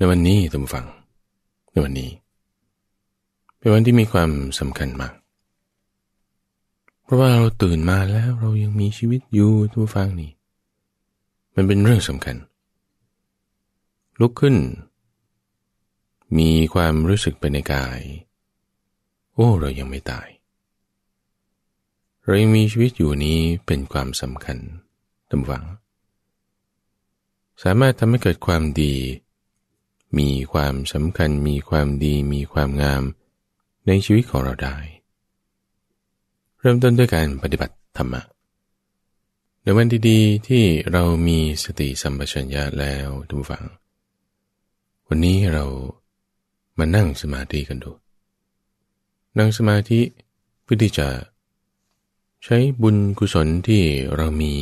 ในวันนี้ทู่้ฟัง ในวันนี้ เป็นวันที่มีความสำคัญมาก เพราะว่าเราตื่นมาแล้วเรายังมีชีวิตอยู่ทู่้ฟังนี่ มันเป็นเรื่องสำคัญ ลุกขึ้น มีความรู้สึกไปในกาย โอ้เรายังไม่ตาย เรายังมีชีวิตอยู่นี้เป็นความสำคัญานผู้ฟัง สามารถทำให้เกิดความดีมีความสำคัญมีความดีมีความงามในชีวิตของเราได้ เริ่มต้นด้วยการปฏิบัติธรรมะในวันดีๆที่เรามีสติสัมปชัญญะแล้วทุกฝัง วันนี้เรามานั่งสมาธิกันดูนั่งสมาธิเพื่อที่จะใช้บุญกุศลที่เรามี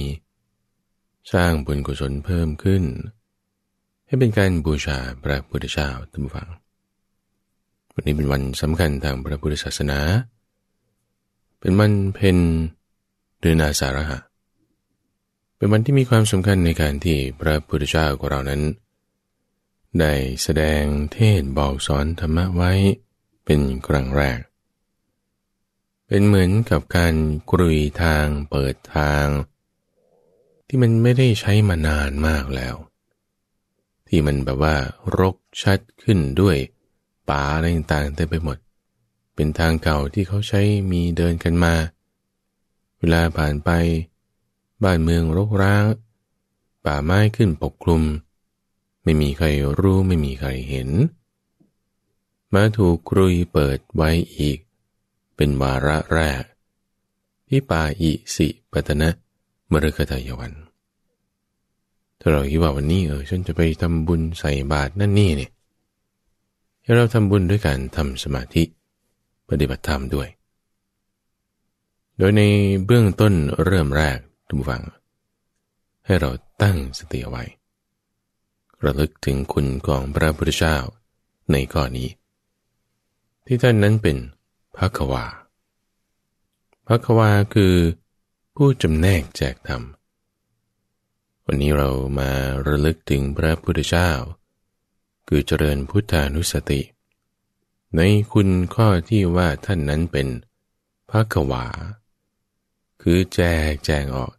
สร้างบุญกุศลเพิ่มขึ้นให้เป็นการบูชาพระพุทธเจ้าท่านฟังวันนี้เป็นวันสำคัญทางพระพุทธศาสนา เป็นวันเพ็ญเดือนอาสาฬหะ เป็นวันที่มีความสำคัญในการที่พระพุทธเจ้าของเรานั้นได้แสดงเทศบอกสอนธรรมะไว้เป็นครั้งแรก เป็นเหมือนกับการกรุยทางเปิดทาง ที่มันไม่ได้ใช้มานานมากแล้วที่มันแบบว่ารกชัดขึ้นด้วยป่าอะไรต่างๆเต็มไปหมด เป็นทางเก่าที่เขาใช้มีเดินกันมา เวลาผ่านไปบ้านเมืองรกร้าง ป่าไม้ขึ้นปกคลุม ไม่มีใครรู้ไม่มีใครเห็น มาถูกกรุยเปิดไว้อีก เป็นวาระแรก ที่ป่าอิสิปตนะมรุกทายวันถ้าเราคิดว่าวันนี้เออฉันจะไปทำบุญใส่บาตรนั่นนี่เนี่ยให้เราทำบุญด้วยการทำสมาธิปฏิบัติธรรมด้วย โดยในเบื้องต้นเริ่มแรกทุกฝัง ให้เราตั้งสติเอาไว้ระลึกถึงคุณของพระพุทธเจ้าในก้อนี้ ที่ท่านนั้นเป็นพระควาพระควาคือผู้จำแนกแจกธรรมวันนี้เรามาระลึกถึงพระพุทธเจ้า คือเจริญพุทธานุสติ ในคุณข้อที่ว่าท่านนั้นเป็นพระกวา คือแจกแจงออก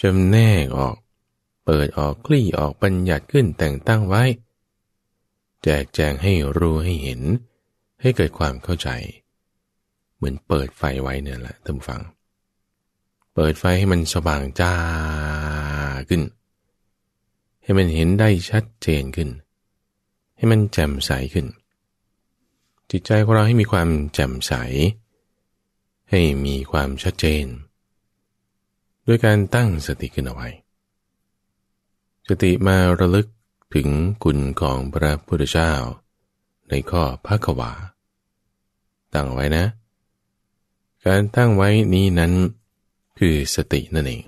จำแนกออก เปิดออกคลี่ออกบัญญัติขึ้นแต่งตั้งไว้ แจกแจงให้รู้ให้เห็น ให้เกิดความเข้าใจ เหมือนเปิดไฟไว้เนี่ยแหละท่านฟังเปิดไฟให้มันสว่างจ้าขึ้น ให้มันเห็นได้ชัดเจนขึ้น ให้มันแจ่มใสขึ้น จิตใจของเราให้มีความแจ่มใส ให้มีความชัดเจน ด้วยการตั้งสติขึ้นเอาไว้ สติมาระลึกถึงคุณของพระพุทธเจ้า ในข้อพระขวา ตั้งไว้นะ การตั้งไว้นี้นั้นคือสตินั่นเอง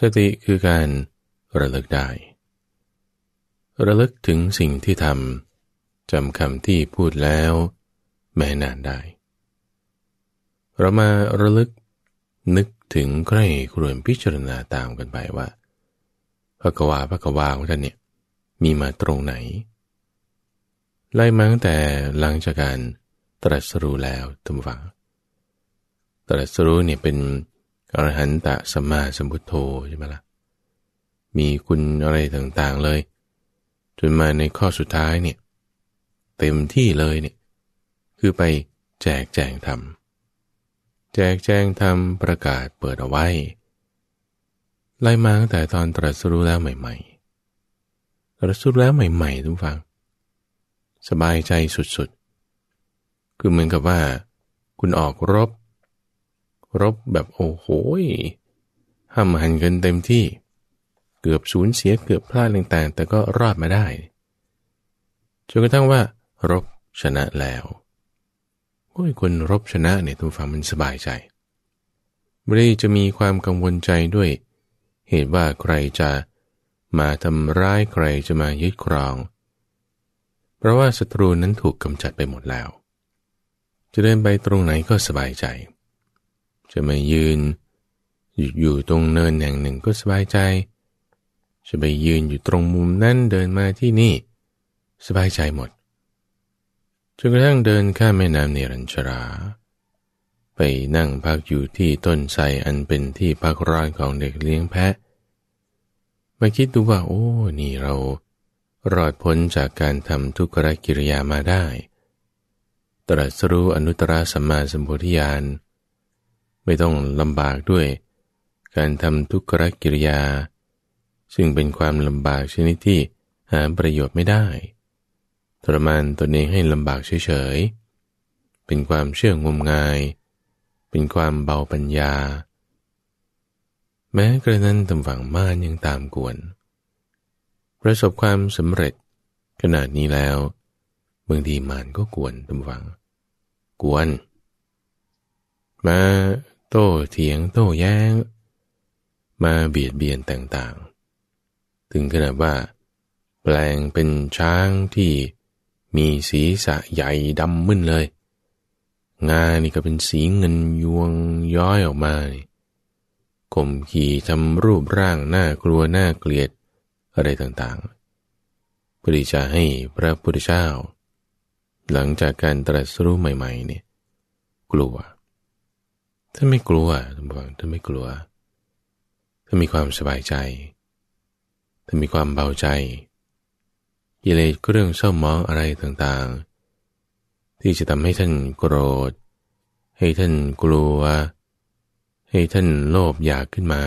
สติคือการระลึกได้ ระลึกถึงสิ่งที่ทำจำคำที่พูดแล้วแม่นานได้ เรามาระลึกนึกถึงใครครวญพิจารณาตามกันไปว่าพระกวาพระกวาของท่านเนี่ยมีมาตรงไหน ไล่มาตั้งแต่หลังจากการตรัสรู้แล้วทั้งฟังตรัสรู้เนี่ยเป็นอรหันตะสัมมาสัมพุทโธใช่ไหมละ่ะ มีคุณอะไรต่างๆเลย จนมาในข้อสุดท้ายเนี่ยเต็มที่เลยเนี่ยคือไปแจกแจงธรรม แจกแจงธรรมประกาศเปิดเอาไว้ ไล่มาตั้งแต่ตอนตรัสรู้แล้วใหม่ๆ ตรัสรู้แล้วใหม่ๆทุกฟัง สบายใจสุดๆ คือเหมือนกับว่า คุณออกรบรบแบบโอ้โหห้ามหันกันเต็มที่ เกือบสูญเสียเกือบพลาดต่างๆ แต่ก็รอดมาได้จนกระทั่งว่ารบชนะแล้วโอ้ยคนรบชนะเนี่ยทุกฝั่งมันสบายใจ ไม่ได้จะมีความกังวลใจด้วย เหตุว่าใครจะมาทำร้ายใครจะมายึดครอง เพราะว่าศัตรูนั้นถูกกำจัดไปหมดแล้ว จะเดินไปตรงไหนก็สบายใจจะไม่ยืนหยุดอยู่ตรงเนินแห่งหนึ่งก็สบายใจ จะไปยืนอยู่ตรงมุมนั้นเดินมาที่นี่ สบายใจหมดจนกระทั่งเดินข้ามแม่น้ำเนรัญชราไปนั่งพักอยู่ที่ต้นไทรอันเป็นที่พักร้อนของเด็กเลี้ยงแพะมาคิดดูว่าโอ้ นี่เรารอดพ้นจากการทำทุกขกิริยามาได้ ตรัสรู้อนุตตรสัมมาสัมพุทธญาณไม่ต้องลำบากด้วยการทำทุกขกิริยา ซึ่งเป็นความลำบาก ชนิดที่หาประโยชน์ไม่ได้ทรมานตนเองให้ลำบากเฉยๆ เป็นความเชื่องมงาย เป็นความเบาปัญญา แม้กระนั้นตำฝังมานยังตามกวน ประสบความสำเร็จขนาดนี้แล้วบางทีมานก็กวนตำฝังกวนมาโต้เถียงโต้แย้ง มาเบียดเบียนต่างๆ ถึงขนาดว่า แปลงเป็นช้างที่มีสีสะใหญ่ดำมึนเลย งานี่ก็เป็นสีเงินยวงย้อยออกมาข่มขี่ทำรูปร่างน่ากลัวน่าเกลียดอะไรต่างๆพื่อจะให้พระพุทธเจ้า หลังจากการตรัสรู้ใหม่ๆเนี่ยกลัวท่านไม่กลัวท่านบอกท่านไม่กลัวท่านมีความสบายใจท่านมีความเบาใจกิเลสเรื่องเศร้ามองอะไรต่างๆ ที่จะทำให้ท่านโกรธ ให้ท่านกลัว ให้ท่านโลภอยากขึ้นมา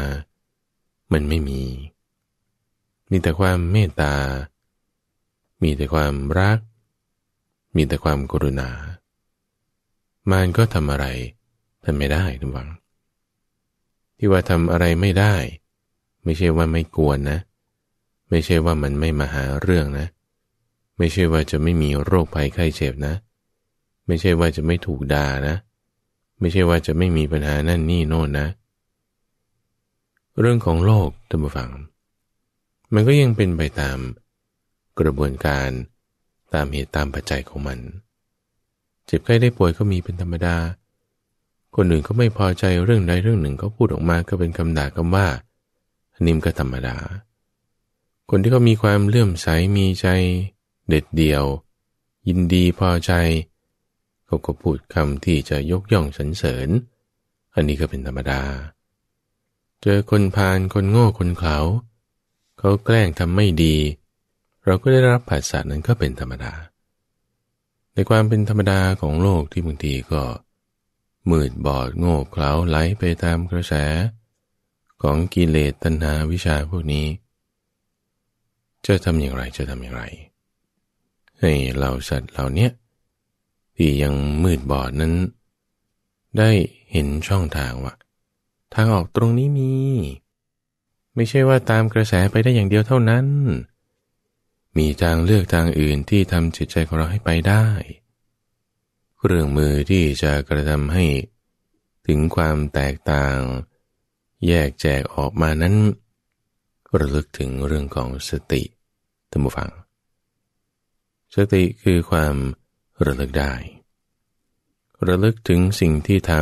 มันไม่มี มีแต่ความเมตตา มีแต่ความรัก มีแต่ความกรุณา มันก็ทำอะไรทำไม่ได้ทุกฝังที่ว่าทำอะไรไม่ได้ ไม่ใช่ว่าไม่กวนนะ ไม่ใช่ว่ามันไม่มาหาเรื่องนะ ไม่ใช่ว่าจะไม่มีโรคภัยไข้เจ็บนะ ไม่ใช่ว่าจะไม่ถูกด่านะ ไม่ใช่ว่าจะไม่มีปัญหานั่นนี่โน่นนะ เรื่องของโลกท่านผู้ฟัง มันก็ยังเป็นไปตามกระบวนการตามเหตุตามปัจจัยของมันเจ็บไข้ได้ป่วยก็มีเป็นธรรมดาเคนอื่นเขาไม่พอใจเรื่องใดเรื่องหนึ่งเขาพูดออกมาก็เป็นคำด่าคำว่าอันนี้มันก็ธรรมดา คนที่เขา มีความเลื่อมใสมีใจ เด็ดเดี่ยว ยินดีพอใจ เขาก็พูดคำที่จะยกย่องสรรเสริญอันนี้ก็เป็นธรรมดา เจอคนพาลคนโง่คนเขาเขาแกล้งทำไม่ดี เราก็ได้รับผัสสะนั้นก็เป็นธรรมดา ในความเป็นธรรมดาของโลกที่บางทีก็มืดบอดโง่เขลาไหลไปตามกระแสของกิเลสตัณหาวิชาพวกนี้ จะทำอย่างไรจะทำอย่างไรให้เหล่าสัตว์เหล่านี้ที่ยังมืดบอดนั้น ได้เห็นช่องทางว่าทางออกตรงนี้มี ไม่ใช่ว่าตามกระแสไปได้อย่างเดียวเท่านั้น มีทางเลือกทางอื่นที่ทำจิตใจของเราให้ไปได้เรื่องมือที่จะกระทำให้ถึงความแตกต่าง แยกแจกออกมานั้นระลึกถึงเรื่องของสตินผูมฟัง สติคือความระลึกได้ ระลึกถึงสิ่งที่ท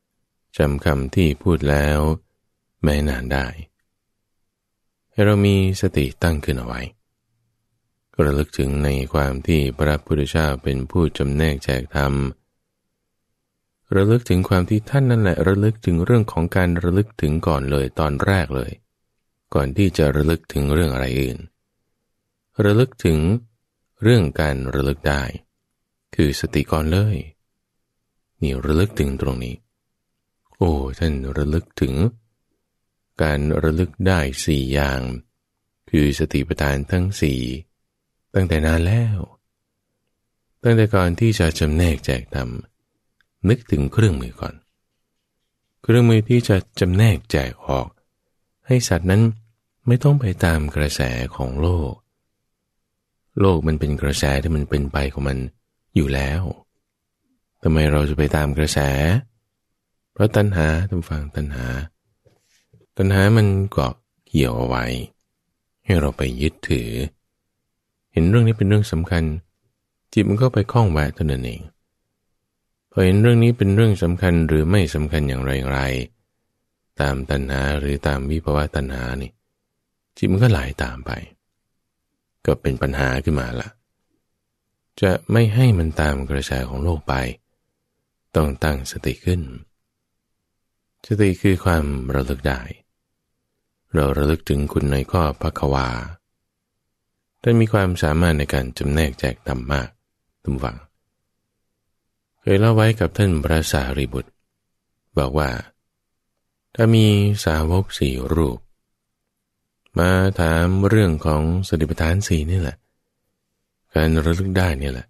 ำจำคำที่พูดแล้วแม่นานได้ ให้เรามีสติตั้งขึ้นเอาไว้ก็ระลึกถึงในความที่พระพุทธเจ้าเป็นผู้จำแนกแจกธรรม ระลึกถึงความที่ท่านนั่นแหละระลึกถึงเรื่องของการระลึกถึงก่อนเลยตอนแรกเลย ก่อนที่จะระลึกถึงเรื่องอะไรอื่น ระลึกถึงเรื่องการระลึกได้ คือสติก่อนเลย นี่ระลึกถึงตรงนี้ โอ้ท่านระลึกถึง การระลึกได้สี่อย่าง คือสติปัฏฐานทั้งสี่ตั้งแต่นานแล้ว ตั้งแต่ก่อนที่จะจำแนกแจกธรรมนึกถึงเครื่องมือก่อน เครื่องมือที่จะจำแนกแจกออก ให้สัตว์นั้นไม่ต้องไปตามกระแสของโลก โลกมันเป็นกระแสที่มันเป็นไปของมันอยู่แล้วทำไมเราจะไปตามกระแส เพราะตัณหาทำฟังตัณหา ตัณหา มันเกาะเกี่ยวเอาไว้ ให้เราไปยึดถือเห็นเรื่องนี้เป็นเรื่องสำคัญ จิตมันก็ไปคล้องแวะตัวนั่นเองพอเห็นเรื่องนี้เป็นเรื่องสำคัญหรือไม่สำคัญอย่างไรไรตามตัณหาหรือตามวิภาวะตัณหานี่ จิตมันก็ไหลาตามไป ก็เป็นปัญหาขึ้นมาละจะไม่ให้มันตามกระแสของโลกไปต้องตั้งสติขึ้น สติคือความระลึกได้ เราระลึกถึงคุณในข้อพระควาท่านมีความสามารถในการจำแนกแจกธรรมมากตุมฟัง เคยเล่าไว้กับท่านพระสารีบุตร บอกว่า ถ้ามีสาวกสี่รูป มาถามเรื่องของสติปัฏฐานสี่นี่แหละ การระลึกได้นี่แหละ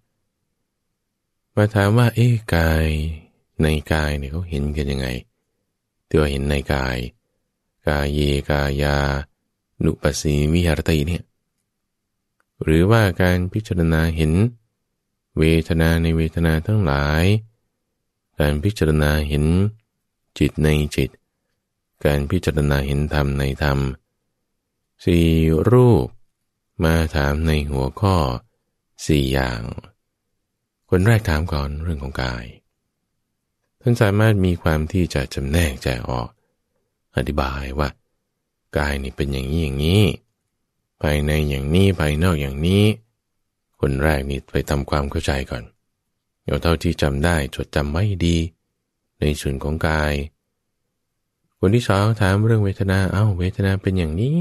มาถามว่าเอ๊กาย ในกายเนี่ยเขาเห็นกันยังไง ตัวเห็นในกาย กายเยกายานุปสีวิหารติเนี่ยหรือว่าการพิจารณาเห็น เวทนาในเวทนาทั้งหลาย การพิจารณาเห็นจิตในจิต การพิจารณาเห็นธรรมในธรรม สี่รูป มาถามในหัวข้อสี่อย่าง คนแรกถามก่อนเรื่องของกาย ท่านสามารถมีความที่จะจำแนกแจกออก อธิบายว่า กายนี่เป็นอย่างนี้อย่างนี้ภายในอย่างนี้ภายนอกอย่างนี้ คนแรกนี่ไปทำความเข้าใจก่อนเอาเท่าที่จำได้จดจำไว้ดี ในส่วนของกาย คนที่สองถามเรื่องเวทนาเอา้าเวทนาเป็นอย่างนี้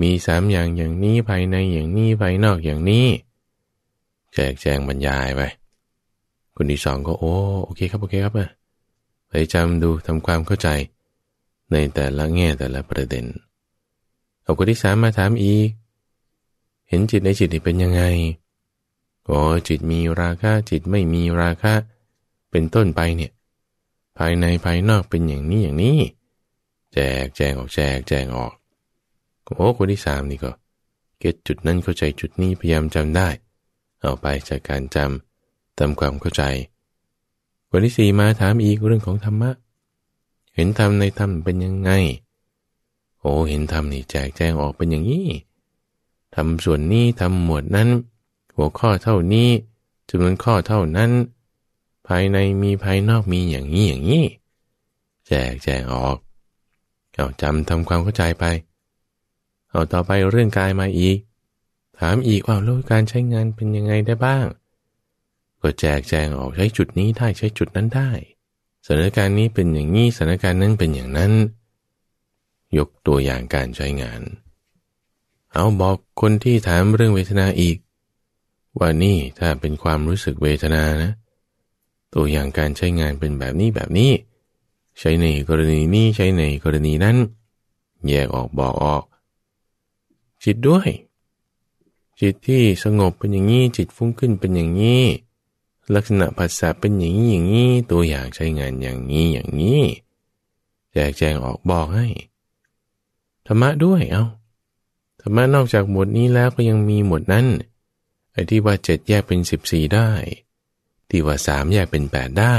มีสามอย่างอย่างนี้ภายในอย่างนี้ภายนอกอย่างนี้แจกแจงบรรยายไปคนที่สองก็โอ้โอเคครับโอเคครับไปจำดูทำความเข้าใจ ในแต่ละแง่แต่ละประเด็นเอาคนที่สามมาถามอีกเห็นจิตในจิตเป็นยังไง โอ้จิตมีราคะจิตไม่มีราคะเป็นต้นไปเนี่ยภายในภายนอกเป็นอย่างนี้อย่างนี้แจกแจงออกแจกแจงออกโอ้คนที่สามนี่ก็ เก็ตจุดนั้นเข้าใจจุดนี้พยายามจำได้เอาไปจากการจำทำความเข้าใจคนที่สี่มาถามอีกเรื่องของธรรมะ เห็นธรรมในธรรมเป็นยังไงโอ้เห็นธรรมนี่แจกแจงออกเป็นอย่างนี้ทำส่วนนี้ทำหมวดนั้น หัวข้อเท่านี้จำนวนข้อเท่านั้น ภายในมีภายนอกมีอย่างนี้อย่างนี้แจกแจงออกเอาจำทำความเข้าใจไป เอาต่อไปเรื่องกายมาอีก ถามอีกว่าโลกการใช้งานเป็นยังไงได้บ้างก็แจกแจงออกใช้จุดนี้ได้ใช้จุดนั้นได้สถานการณ์นี้เป็นอย่างนี้สถานการณ์นั้นเป็นอย่างนั้นยกตัวอย่างการใช้งาน เอาบอกคนที่ถามเรื่องเวทนาอีกว่านี่ถ้าเป็นความรู้สึกเวทนานะ ตัวอย่างการใช้งานเป็นแบบนี้แบบนี้ ใช้ในกรณีนี้ใช้ในกรณีนั้น แยกออกบอกออก จิตด้วย จิตที่สงบเป็นอย่างนี้ จิตฟุ้งขึ้นเป็นอย่างนี้ลักษณะภาษาเป็นอย่างนี้อย่างนี้ตัวอย่างใช้งานอย่างนี้อย่างนี้แจกแจงออกบอกให้ธรรมะด้วย เอา้า ธรรมะนอกจากหมวดนี้แล้วก็ยังมีหมวดนั้นไอ้ที่ว่าเจ็ดแยกเป็นสิบสี่ได้ ที่ว่าสามแยกเป็นแปดได้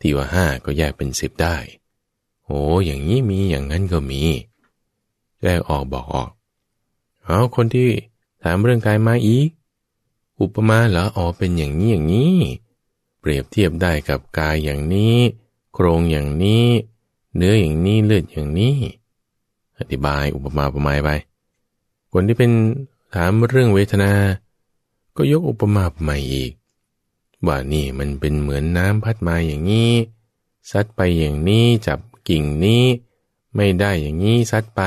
ที่ว่าห้าก็แยกเป็นสิบได้ โอ้อย่างนี้มีอย่างนั้นก็มีแยกออกบอกออกเอาคนที่ถามเรื่องกายมาอีก อุปมาเหรออ๋อเป็นอย่างนี้อย่างนี้ เปรียบเทียบได้กับกายอย่างนี้ โครงอย่างนี้ เนื้ออย่างนี้เลือดอย่างนี้อธิบายอุปมาอุปไมยไป คนที่เป็นถามเรื่องเวทนา ก็ยกอุปมาอุปไมยอีกว่านี่มันเป็นเหมือนน้ำพัดมาอย่างนี้ซัดไปอย่างนี้จับกิ่งนี้ไม่ได้อย่างนี้ซัดไป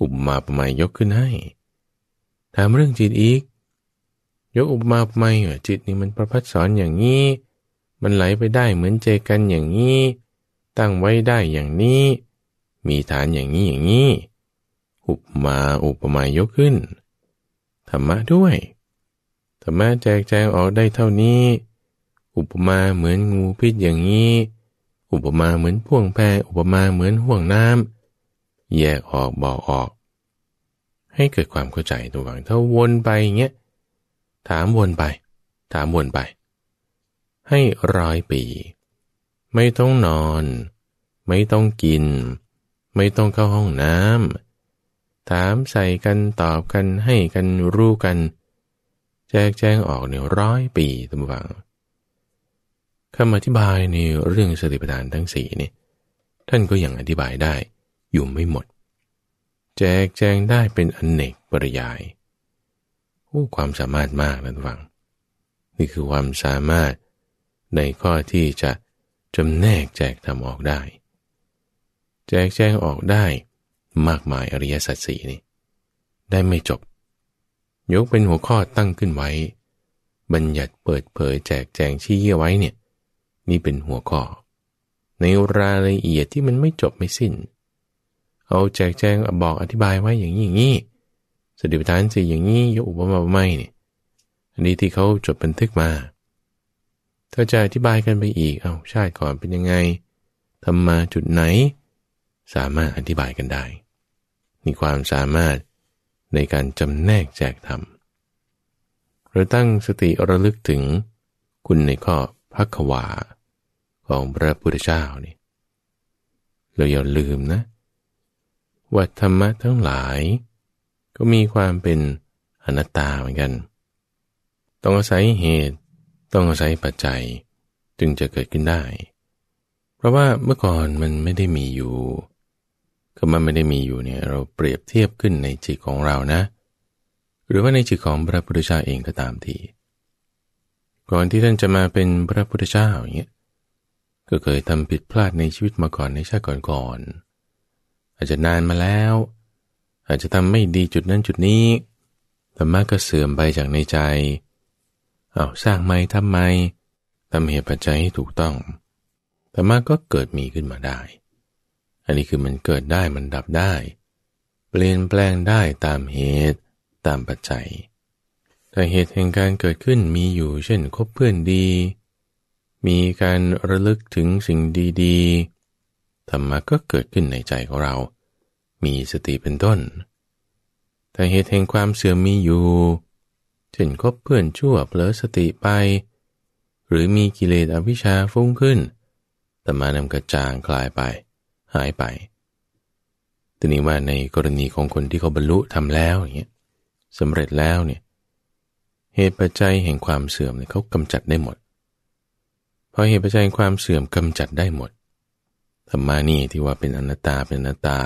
อุปมาอุปไมยยกขึ้นให้ ถามเรื่องจิตอีก ยกอุปมาอุปไมยจิตนี่มันประพัดสอนอย่างนี้มันไหลไปได้เหมือนเจกันอย่างนี้ ตั้งไว้ได้อย่างนี้มีฐานอย่างนี้อย่างนี้อุปมาอุปไมยยกขึ้น ธรรมะด้วย ธรรมะแจกแจงออกได้เท่านี้ อุปมาเหมือนงูพิษอย่างนี้ อุปมาเหมือนพ่วงแพอุปมาเหมือนห่วงน้ำแยกออกบอกออก ให้เกิดความเข้าใจตัวฝังถ้าวนไปอย่างเงี้ย ถามวนไป ถามวนไป ให้ร้อยปี ไม่ต้องนอน ไม่ต้องกินไม่ต้องเข้าห้องน้ำถามใส่กันตอบกันให้กันรู้กัน แจกแจงออกเนี่ยร้อยปีตงวังคำอธิบายในเรื่องสติปัฏฐานทั้งสี่นี่ท่านก็ยังอธิบายได้อยู่ไม่หมด แจกแจงได้เป็นอนเนกปริยายโอ้ความสามารถมากนะทุกฝัง นี่คือความสามารถในข้อที่จะจำแนกแจกทำออกได้จกแจ้งออกได้มากมายอริยสัจสี่นี่ได้ไม่จบ ยกเป็นหัวข้อตั้งขึ้นไว้ บัญญัติเปิดเผย แจกแจงชี้เยี่ยไว้เนี่ยนี่เป็นหัวข้อในรายละเอียดที่มันไม่จบไม่สิน้น เอาแจกแจงบอกอธิบายไว้อย่างนี้อย่างนี้สติปัฏฐานสี่อย่างนี้ยกอุปมาไม่เนี่ยอันนี้ที่เขาจดบันทึกมาถ้าจะอธิบายกันไปอีกเอาชาติก่อนเป็นยังไงทำมาจุดไหนสามารถอธิบายกันได้ มีความสามารถในการจำแนกแจกธรรม เราตั้งสติระลึกถึงคุณในข้อพักวาของพระพุทธเจ้านี่เราอย่าลืมนะว่าธรรมะทั้งหลาย ก็มีความเป็นอนัตตาเหมือนกัน ต้องอาศัยเหตุต้องอาศัยปัจจัยจึงจะเกิดขึ้นได้ เพราะว่าเมื่อก่อนมันไม่ได้มีอยู่ก็มันไม่ได้มีอยู่เนี่ยเราเปรียบเทียบขึ้นในจิตของเรานะ หรือว่าในจิตของพระพุทธเจ้าเองก็ตามที ก่อนที่ท่านจะมาเป็นพระพุทธเจ้าอย่างเงี้ยก็เคยทำผิดพลาดในชีวิตมาก่อนในชาติก่อนๆอาจจะนานมาแล้ว อาจจะทำไม่ดีจุดนั้นจุดนี้ธรรมะก็เสื่อมไปจากในใจเอาสร้างไม่ทำไมทำเหตุปัจจัยให้ถูกต้องธรรมะก็เกิดมีขึ้นมาได้อันนี้คือมันเกิดได้มันดับได้ เปลี่ยนแปลงได้ตามเหตุตามปัจจัยแต่เหตุแห่งการเกิดขึ้นมีอยู่เช่นคบเพื่อนดี มีการระลึกถึงสิ่งดีๆธรรมะก็เกิดขึ้นในใจของเรา มีสติเป็นต้นแต่เหตุแห่งความเสื่อมมีอยู่ เช่นคบเพื่อนชั่วเผลอสติไป หรือมีกิเลสอวิชชาฟุ้งขึ้นธรรมะนำกระจางคลายไปหายไปทีนี้ว่าในกรณีของคนที่เขาบรรลุทำแล้วอย่างเงี้ยสำเร็จแล้วเนี่ยเหตุปัจจัยแห่งความเสื่อมเนี่ยเขากำจัดได้หมดพอเหตุปัจจัยแห่งความเสื่อมกำจัดได้หมดธรรมานี่ ที่ว่าเป็นอนัตตาเป็นอนัตตา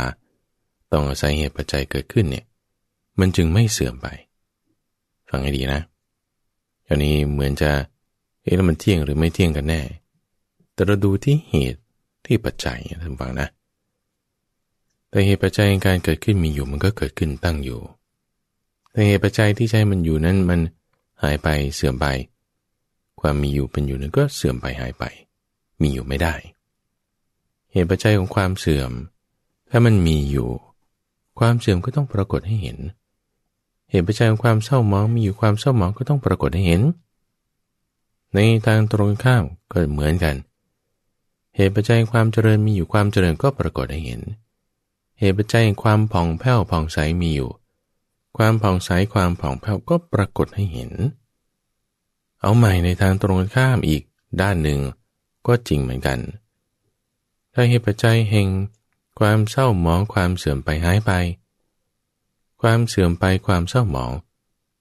ต้องอาศัยเหตุปัจจัยเกิดขึ้นเนี่ยมันจึงไม่เสื่อมไป ฟังให้ดีนะอานนี้เหมือนจะเอ๊ะแล้วมันเที่ยงหรือไม่เที่ยงกันแน่ แต่เราดูที่เหตุที่ปัจจัยท่านฟังนะ แต่เหตุปัจจัยการเกิดขึ้นมีอยู่มันก็เกิดขึ้นตั้งอยู่ แต่เหตุปัจจัยที่ใช้มันอยู่นั้นมันหายไปเสื่อมไป ความมีอยู่เป็นอยู่นั้นก็เสื่อมไปหายไป มีอยู่ไม่ได้ เหตุปัจจัยของความเสื่อม ถ้ามันมีอยู่ ความเสื่อมก็ต้องปรากฏให้เห็น เหตุปัจจัยของความเศร้าหมองมีอยู่ความเศร้าหมองก็ต้องปรากฏให้เห็น ในทางตรงข้ามก็เหมือนกันเเหตุปัจจัยความเจริญมีอยู่ความเจริญก็ปรากฏให้เห็น เหตุปัจจัยความผ่องแผ้วผ่องใสมีอยู่ ความผ่องใสความผ่องแผ้วก็ปรากฏให้เห็น เอาใหม่ในทางตรงข้ามอีกด้านหนึ่งก็จริงเหมือนกัน ถ้าเหตุปัจจัยแห่งความเศร้าหมองความเสื่อมไปหายไป ความเสื่อมไปความเศร้าหมอง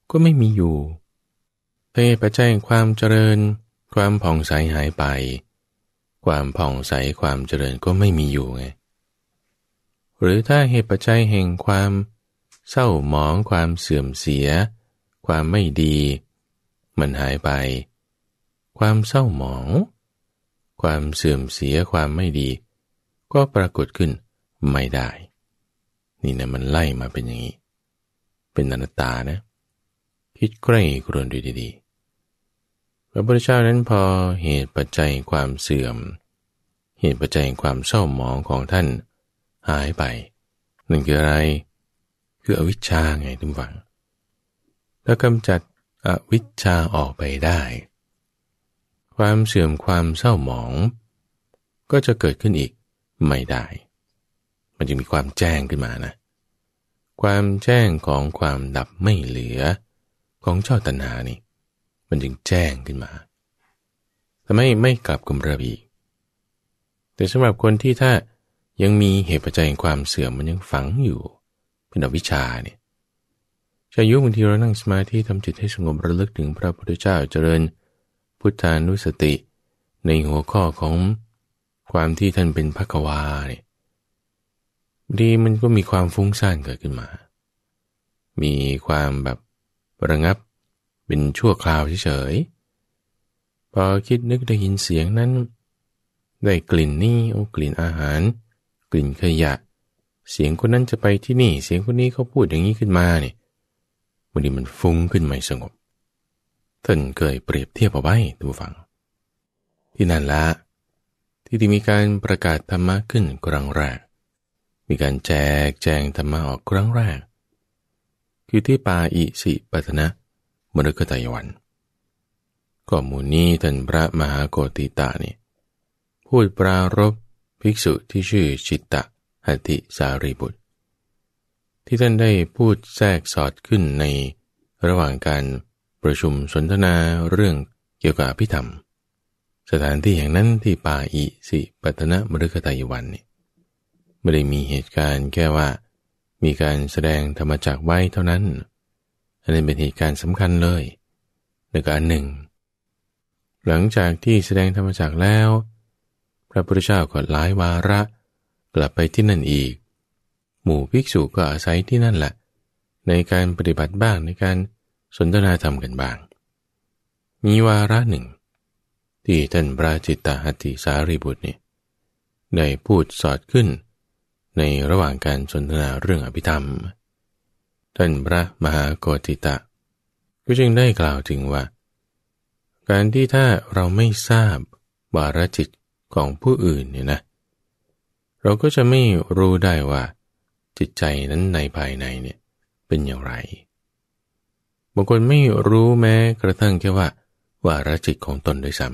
ก็ไม่มีอยู่เหตุปัจจัยแห่งความเจริญความผ่องใสหายไปความผ่องใสความเจริญก็ไม่มีอยู่ไง หรือถ้าเหตุปัจจัยแห่งความเศร้าหมอง ความเสื่อมเสีย ความไม่ดี มันหายไป ความเศร้าหมอง ความเสื่อมเสียความไม่ดี ก็ปรากฏขึ้นไม่ได้ นี่นะมันไล่มาเป็นอย่างนี้ เป็นอนัตตานะ คิดใกล้กรวนดูดีๆพระพุทธเจ้านั้นพอเหตุปัจจัยความเสื่อม เหตุปัจจัยความเศร้าหมองของท่านหายไปนั่นคืออะไร คืออวิชชาไงทุกฝังถ้ากำจัดอวิชชาออกไปได้ ความเสื่อมความเศร้าหมอง ก็จะเกิดขึ้นอีก ไม่ได้ มันจะมีความแจ้งขึ้นมานะ ความแจ้งของความดับไม่เหลือของเจ้าตัณหานี่มันจึงแจ้งขึ้นมาทำไม่ไม่กลับกำมระบอีกแต่สำหรับคนที่ถ้ายังมีเหตุปัจจัยแห่งความเสื่อมมันยังฝังอยู่ เป็นอวิชชาเนี่ยจะยุบางทีเรานั่งสมาธิทำจิตให้สงบระลึกถึงพระพุทธเจ้าเจริญพุทธานุสติในหัวข้อของความที่ท่านเป็นพระกวาเนี่ยดีมันก็มีความฟุ้งซ่านเกิดขึ้นมา มีความแบบระงับเป็นชั่วคราวเฉยๆพอคิดนึกได้ยินเสียงนั้น ได้กลิ่นนี่โอ้กลิ่นอาหาร กลิ่นขยะ เสียงคนนั้นจะไปที่นี่ เสียงคนนี้เขาพูดอย่างนี้ขึ้นมาเนี่ยวันนี้มันฟุ้งขึ้นไม่สงบท่านเคยเปรียบเทียบเอาไว้ดูฟัง ที่นั่นละที่ที่มีการประกาศธรรมะขึ้นครั้งแรก มีการแจกแจงธรรมะออกครั้งแรก คือที่ป่าอิสิปัตนะมฤคตายวัน ก็มูลนี้ท่านพระมหาโกติตานี่พูดปรารบภิกษุที่ชื่อชิตตะหัติสารีบุตรที่ท่านได้พูดแทรกสอดขึ้นในระหว่างการประชุมสนทนาเรื่องเกี่ยวกับพิธรรม สถานที่แห่งนั้นที่ป่าอิสิปัตนะมฤคตายวันนี่ไม่ได้มีเหตุการณ์แค่ว่ามีการแสดงธรรมจักไว้เท่านั้นอันนี้เป็นเหตุการณ์สำคัญเลย ในการหนึ่ง หลังจากที่แสดงธรรมจักแล้ว พระพุทธเจ้าก็หลายวาระกลับไปที่นั่นอีก หมู่ภิกษุก็อาศัยที่นั่นแหละ ในการปฏิบัติบ้างในการสนทนาธรรมกันบ้าง มีวาระหนึ่งที่ท่านพระจิตตาหติสารีบุตรเนี่ยได้พูดสอดขึ้น ในระหว่างการสนทนาเรื่องอภิธรรมเท่านพระมหาโกติตะก็จึงได้กล่าวถึงว่า การที่ถ้าเราไม่ทราบบารจิตของผู้อื่นเนี่ยนะ เราก็จะไม่รู้ได้ว่า จิตใจนั้นในภายในเนี่ยเป็นอย่างไรบางคนไม่รู้แม้กระทั่งแค่ว่าวาระจิตของตนด้วยซ้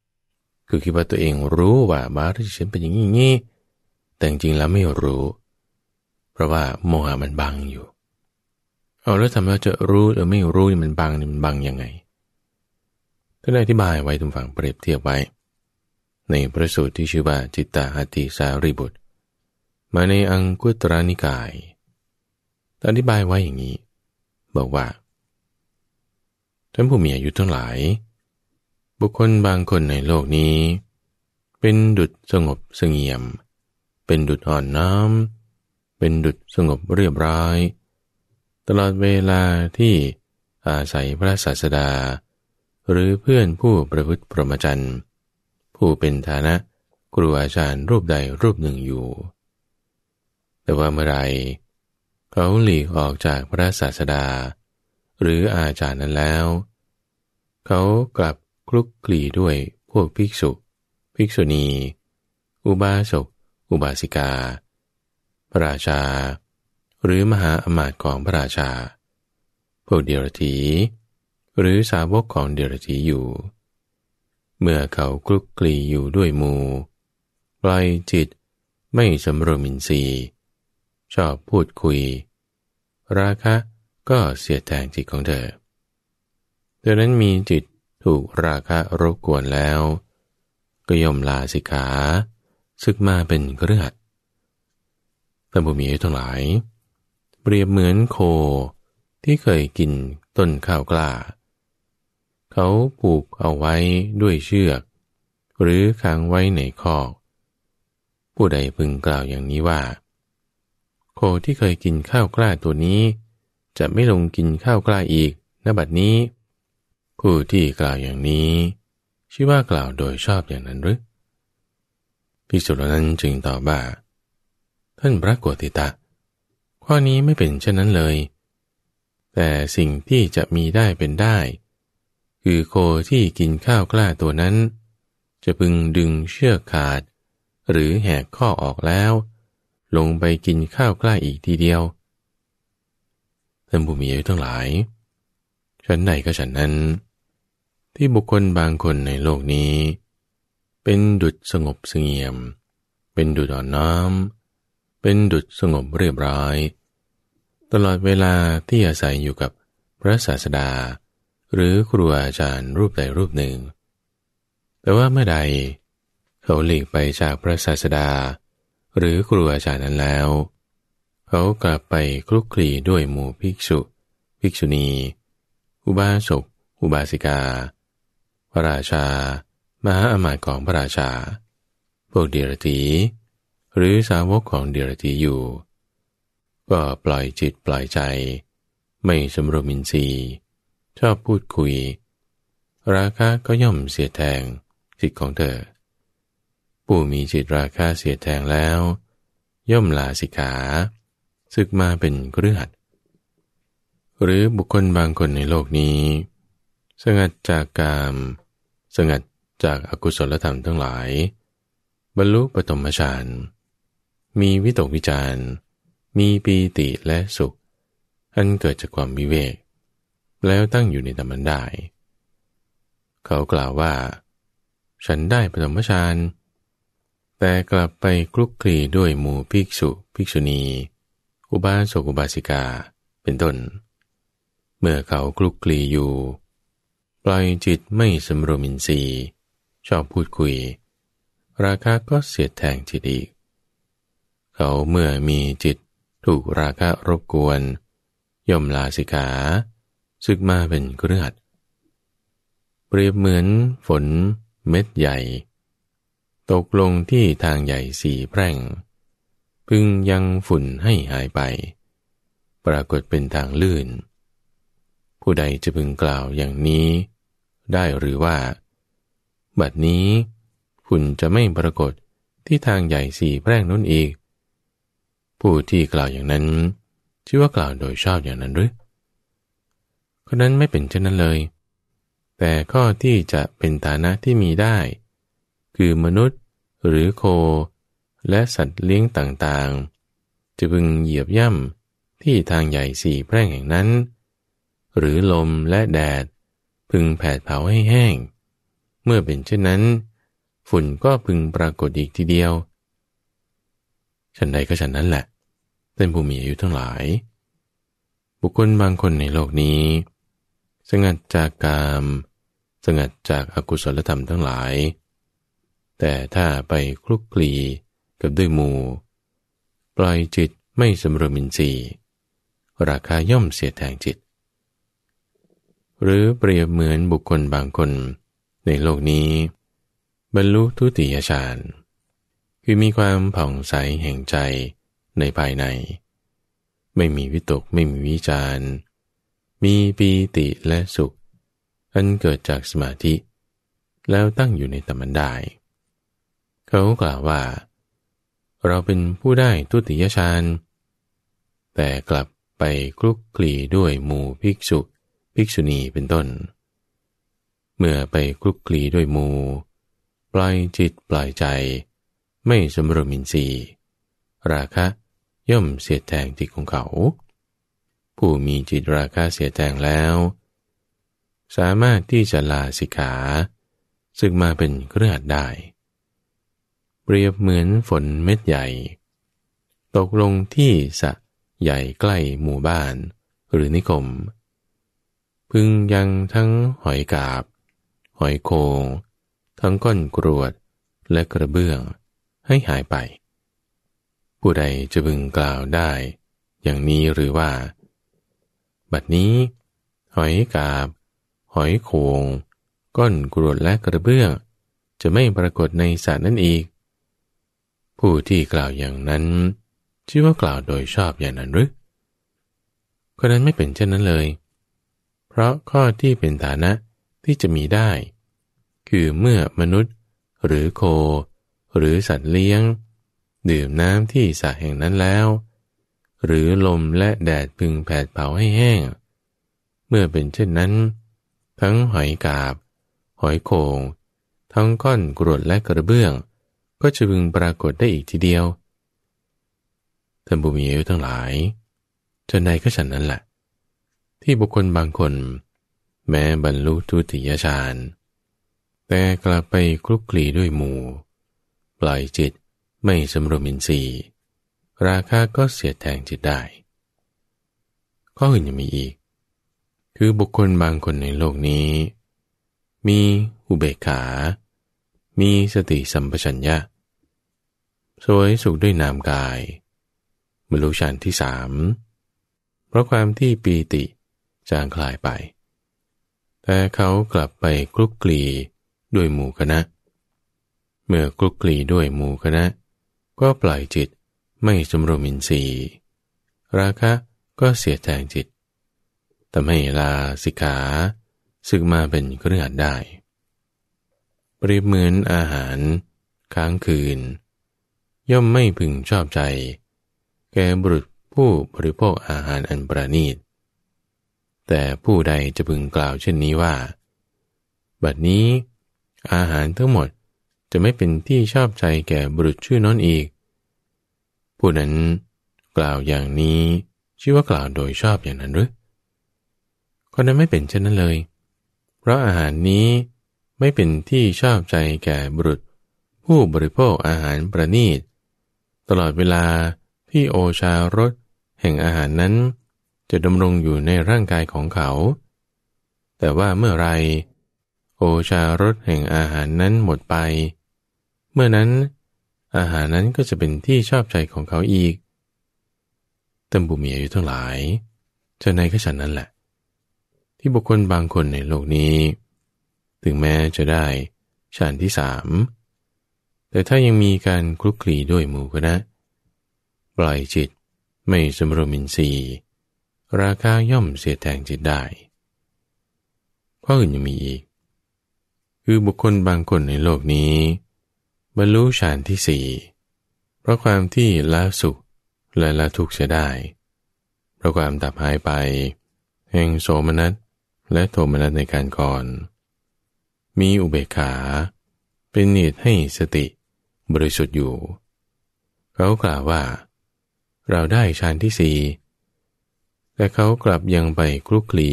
ำคือคิดว่าตัวเองรู้ว่าบาระจิตฉันเป็นอย่างนี้แต่จริงแล้วไม่รู้ เพราะว่าโมหะมันบังอยู่เอาแล้วทำแล้วจะรู้หรือไม่รู้มันบังมันบังยังไงท่านอธิบายไว้ทุกฝั่งเปรียบเทียบไว้ ในพระสูตรที่ชื่อว่าจิตตาหติสารีบุตร มาในอังกุตรานิกายอธิบายไว้อย่างนี้ บอกว่าท่านผู้มีอายุทั้งหลาย บุคคลบางคนในโลกนี้ เป็นดุจสงบสงเงียม เป็นดุจอ่อนน้อมเป็นดุจสงบเรียบร้อยตลอดเวลาที่อาศัยพระศาสดาหรือเพื่อนผู้ประพฤติพรหมจรรย์ ผู้เป็นฐานะครูอาจารย์รูปใดรูปหนึ่งอยู่ แต่ว่าเมื่อไร เขาหลีกออกจากพระศาสดาหรืออาจารย์นั้นแล้ว เขากลับคลุกคลีด้วยพวกภิกษุ ภิกษุณี อุบาสก อุบาสิกา พระราชาหรือมหาอมาตย์ของพระราชา พวกเดียรถีหรือสาวกของเดียรถีอยู่ เมื่อเขาคลุกคลีอยู่ด้วยมูปล่อยจิตไม่สำรวมินทรีย์ชอบพูดคุย ราคะก็เสียแทงจิตของเธอเธอนั้นมีจิตถูกราคะรบกวนแล้ว ก็ย่อมลาสิกขา ซึกมาเป็นเครือข่ายท่านผู้มีทั้งหลายเปรียบเหมือนโคที่เคยกินต้นข้าวกล้า เขาผูกเอาไว้ด้วยเชือก หรือขังไว้ในคอกผู้ใดพึงกล่าวอย่างนี้ว่า โคที่เคยกินข้าวกล้าตัวนี้ จะไม่ลงกินข้าวกล้าอีกณบัดนี้ ผู้ที่กล่าวอย่างนี้ ชื่อว่ากล่าวโดยชอบอย่างนั้นหรือ พิสุรนั้นจึงตอบว่าท่านพระโกติตะข้อนี้ไม่เป็นเช่นนั้นเลย แต่สิ่งที่จะมีได้เป็นได้ คือโคที่กินข้าวกล้าตัวนั้น จะพึงดึงเชือกขาด หรือแหกข้อออกแล้ว ลงไปกินข้าวกล้าอีกทีเดียวท่านผู้มีอายุทั้งหลาย ฉันใดก็ฉันนั้น ที่บุคคลบางคนในโลกนี้ เป็นดุจสงบเสงี่ยม เป็นดุจอ่อนน้อมเป็นดุจสงบเรียบร้อย ตลอดเวลาที่อาศัยอยู่กับพระศาสดา หรือครูอาจารย์รูปใดรูปหนึ่ง แต่ว่าเมื่อใด เขาหลีกไปจากพระศาสดา หรือครูอาจารย์นั้นแล้ว เขากลับไปคลุกคลีด้วยหมู่ภิกษุ ภิกษุณี อุบาสกอุบาสิกา พระราชา มหาอมาตย์ของพระราชาพวกเดรตีหรือสาวกของเดรตีอยู่ ก็ปล่อยจิตปล่อยใจ ไม่สำรวมอินทรีย์ชอบพูดคุย ราคาก็ย่อมเสียแทงจิตของเธอผู้มีจิตราคาเสียแทงแล้ว ย่อมลาสิกขาศึกมาเป็นเครือดหรือบุคคลบางคนในโลกนี้ สงัดจากกามสงัดจากอากุศลธรรมทั้งหลาย บรรลุปฐมฌานมีวิตกวิจารมีปีติและสุข อันเกิดจากความวิเวกแล้วตั้งอยู่ในธรรมันได้ เขากล่าวว่า ฉันได้ปฐมฌานแต่กลับไปคลุกคลีด้วยหมู่ภิกษุภิกษุณีอุบาสกอุบาสิกาเป็นต้น เมื่อเขาคลุกคลีอยู่ ปล่อยจิตไม่สมรมินทรีย์ ชอบพูดคุย ราคาก็เสียดแทงจิตอีกเขาเมื่อมีจิตถูกราคะรบกวนย่อมลาสิกขาซึกมาเป็นเครือดเปรียบเหมือนฝนเม็ดใหญ่ ตกลงที่ทางใหญ่สี่แพร่ง พึงยังฝุ่นให้หายไป ปรากฏเป็นทางลื่น ผู้ใดจะพึงกล่าวอย่างนี้ ได้หรือว่า บัดนี้ฝุ่นจะไม่ปรากฏที่ทางใหญ่สี่แพร่งนั้นอีกผู้ที่กล่าวอย่างนั้นชื่อว่ากล่าวโดยชอบอย่างนั้นหรือคนนั้นไม่เป็นเช่นนั้นเลย แต่ข้อที่จะเป็นฐานะที่มีได้ คือมนุษย์หรือโค และสัตว์เลี้ยงต่างๆจะพึงเหยียบย่ำที่ทางใหญ่สี่แพร่งแห่งนั้น หรือลมและแดด พึงแผดเผาให้แห้ง เมื่อเป็นเช่นนั้น ฝุ่นก็พึงปรากฏอีกทีเดียวฉันใดก็ฉันนั้นแหละเป็นผู้มีอายุทั้งหลาย บุคคลบางคนในโลกนี้สงัดจากกามสงัดจากอากุศลธรรมทั้งหลาย แต่ถ้าไปคลุกคลีกับด้วยมู ปล่อยจิตไม่สำรวมินทรีราคาย่อมเสียแทงจิต หรือเปรียบเหมือนบุคคลบางคนในโลกนี้ บรรลุทุติยฌานคือมีความผ่องใสแห่งใจในภายใน ไม่มีวิตกไม่มีวิจารมีปีติและสุขอันเกิดจากสมาธิ แล้วตั้งอยู่ในตมันได้ เขากล่าวว่า เราเป็นผู้ได้ทุติยชาน แต่กลับไปคลุกคลีด้วยหมู่ภิกษุภิกษุณีเป็นต้น เมื่อไปคลุกคลีด้วยหมู ปล่อยจิตปล่อยใจ ไม่สมรมินทรีราคะย่อมเสียแทงจิตของเขา ผู้มีจิตราคะเสียแทงแล้ว สามารถที่จะลาสิกขา ซึ่งมาเป็นเครือดได้ เปรียบเหมือนฝนเม็ดใหญ่ ตกลงที่สะใหญ่ใกล้หมู่บ้านหรือนิคม พึงยังทั้งหอยกาบ หอยโคงทั้งก้อนกรวดและกระเบื้องให้หายไปผู้ใดจะพึงกล่าวได้อย่างนี้หรือว่า บัดนี้ หอยกาบ หอยโขงก้อนกรวดและกระเบื้องจะไม่ปรากฏในสวรนั้นอีก ผู้ที่กล่าวอย่างนั้น ชื่อว่ากล่าวโดยชอบอย่างนั้นหรือคนนั้นไม่เป็นเช่นนั้นเลย เพราะข้อที่เป็นฐานะที่จะมีได้คือเมื่อมนุษย์ หรือโค หรือสัตว์เลี้ยงดื่มน้ำที่สระแห่งนั้นแล้ว หรือลมและแดดพึงแผดเผาให้แห้ง เมื่อเป็นเช่นนั้น ทั้งหอยกาบ หอยโขงทั้งก้อนกรวดและกระเบื้อง ก็จะพึงปรากฏได้อีกทีเดียวท่านบุมีเอวทั้งหลายจนในก็ฉันนั้นแหละ ที่บุคคลบางคน แม้บรรลุทุติยฌานแต่กลับไปคลุกคลีด้วยหมู่ปล่อยจิตไม่สำรวมอินทรีย์ราคาก็เสียแทงจิตได้ ข้ออื่นยังมีอีก คือบุคคลบางคนในโลกนี้ มีอุเบกขา มีสติสัมปชัญญะสวยสุขด้วยนามกายบรรลุฌานที่สามเพราะความที่ปีติจางคลายไป แต่เขากลับไปกลุกกลีด้วยหมู่คณะ เมื่อกลุกกลีด้วยหมู่คณะก็ปล่อยจิตไม่จมรวมอินทรีย์ราคะก็เสียแทงจิตทำให้ลาสิกขา ซึกมาเป็นเครื่องได้ ปริบเหมือนอาหารค้างคืน ย่อมไม่พึงชอบใจ แกบุรุษผู้บริโภคอาหารอันประณีต แต่ผู้ใดจะพึงกล่าวเช่นนี้ว่า บัดนี้อาหารทั้งหมดจะไม่เป็นที่ชอบใจแก่บุรุษชื่อนั้นอีก ผู้นั้นกล่าวอย่างนี้ ชื่อว่ากล่าวโดยชอบอย่างนั้นหรือคนนั้นไม่เป็นเช่นนั้นเลย เพราะอาหารนี้ไม่เป็นที่ชอบใจแก่บุรุษ ผู้บริโภคอาหารประณีต ตลอดเวลาที่โอชารสแห่งอาหารนั้น จะดำรงอยู่ในร่างกายของเขา แต่ว่าเมื่อไร โอชารสแห่งอาหารนั้นหมดไปเมื่อนั้นอาหารนั้นก็จะเป็นที่ชอบใจของเขาอีกตัมบุมีอายุทั้งหลายจะในก็ฉันนั้นแหละ ที่บุคคลบางคนในโลกนี้ ถึงแม้จะได้ฌานที่สามแต่ถ้ายังมีการคลุกคลีด้วยหมู่คณะปล่อยจิตไม่สมรมินทรีราคาย่อมเสียแทงจิตได้ข้ออื่นยังมีอีกคือบุคคลบางคนในโลกนี้บรรลุฌานที่สี่เพราะความที่ละสุขและละทุกข์เสียได้ เพราะความดับหายไป แห่งโสมนัสและโทมนัสในการก่อน มีอุเบกขา เป็นเหตุให้สติบริสุทธิ์อยู่ เขากล่าวว่า เราได้ฌานที่สี่แต่เขากลับยังไปคลุกคลี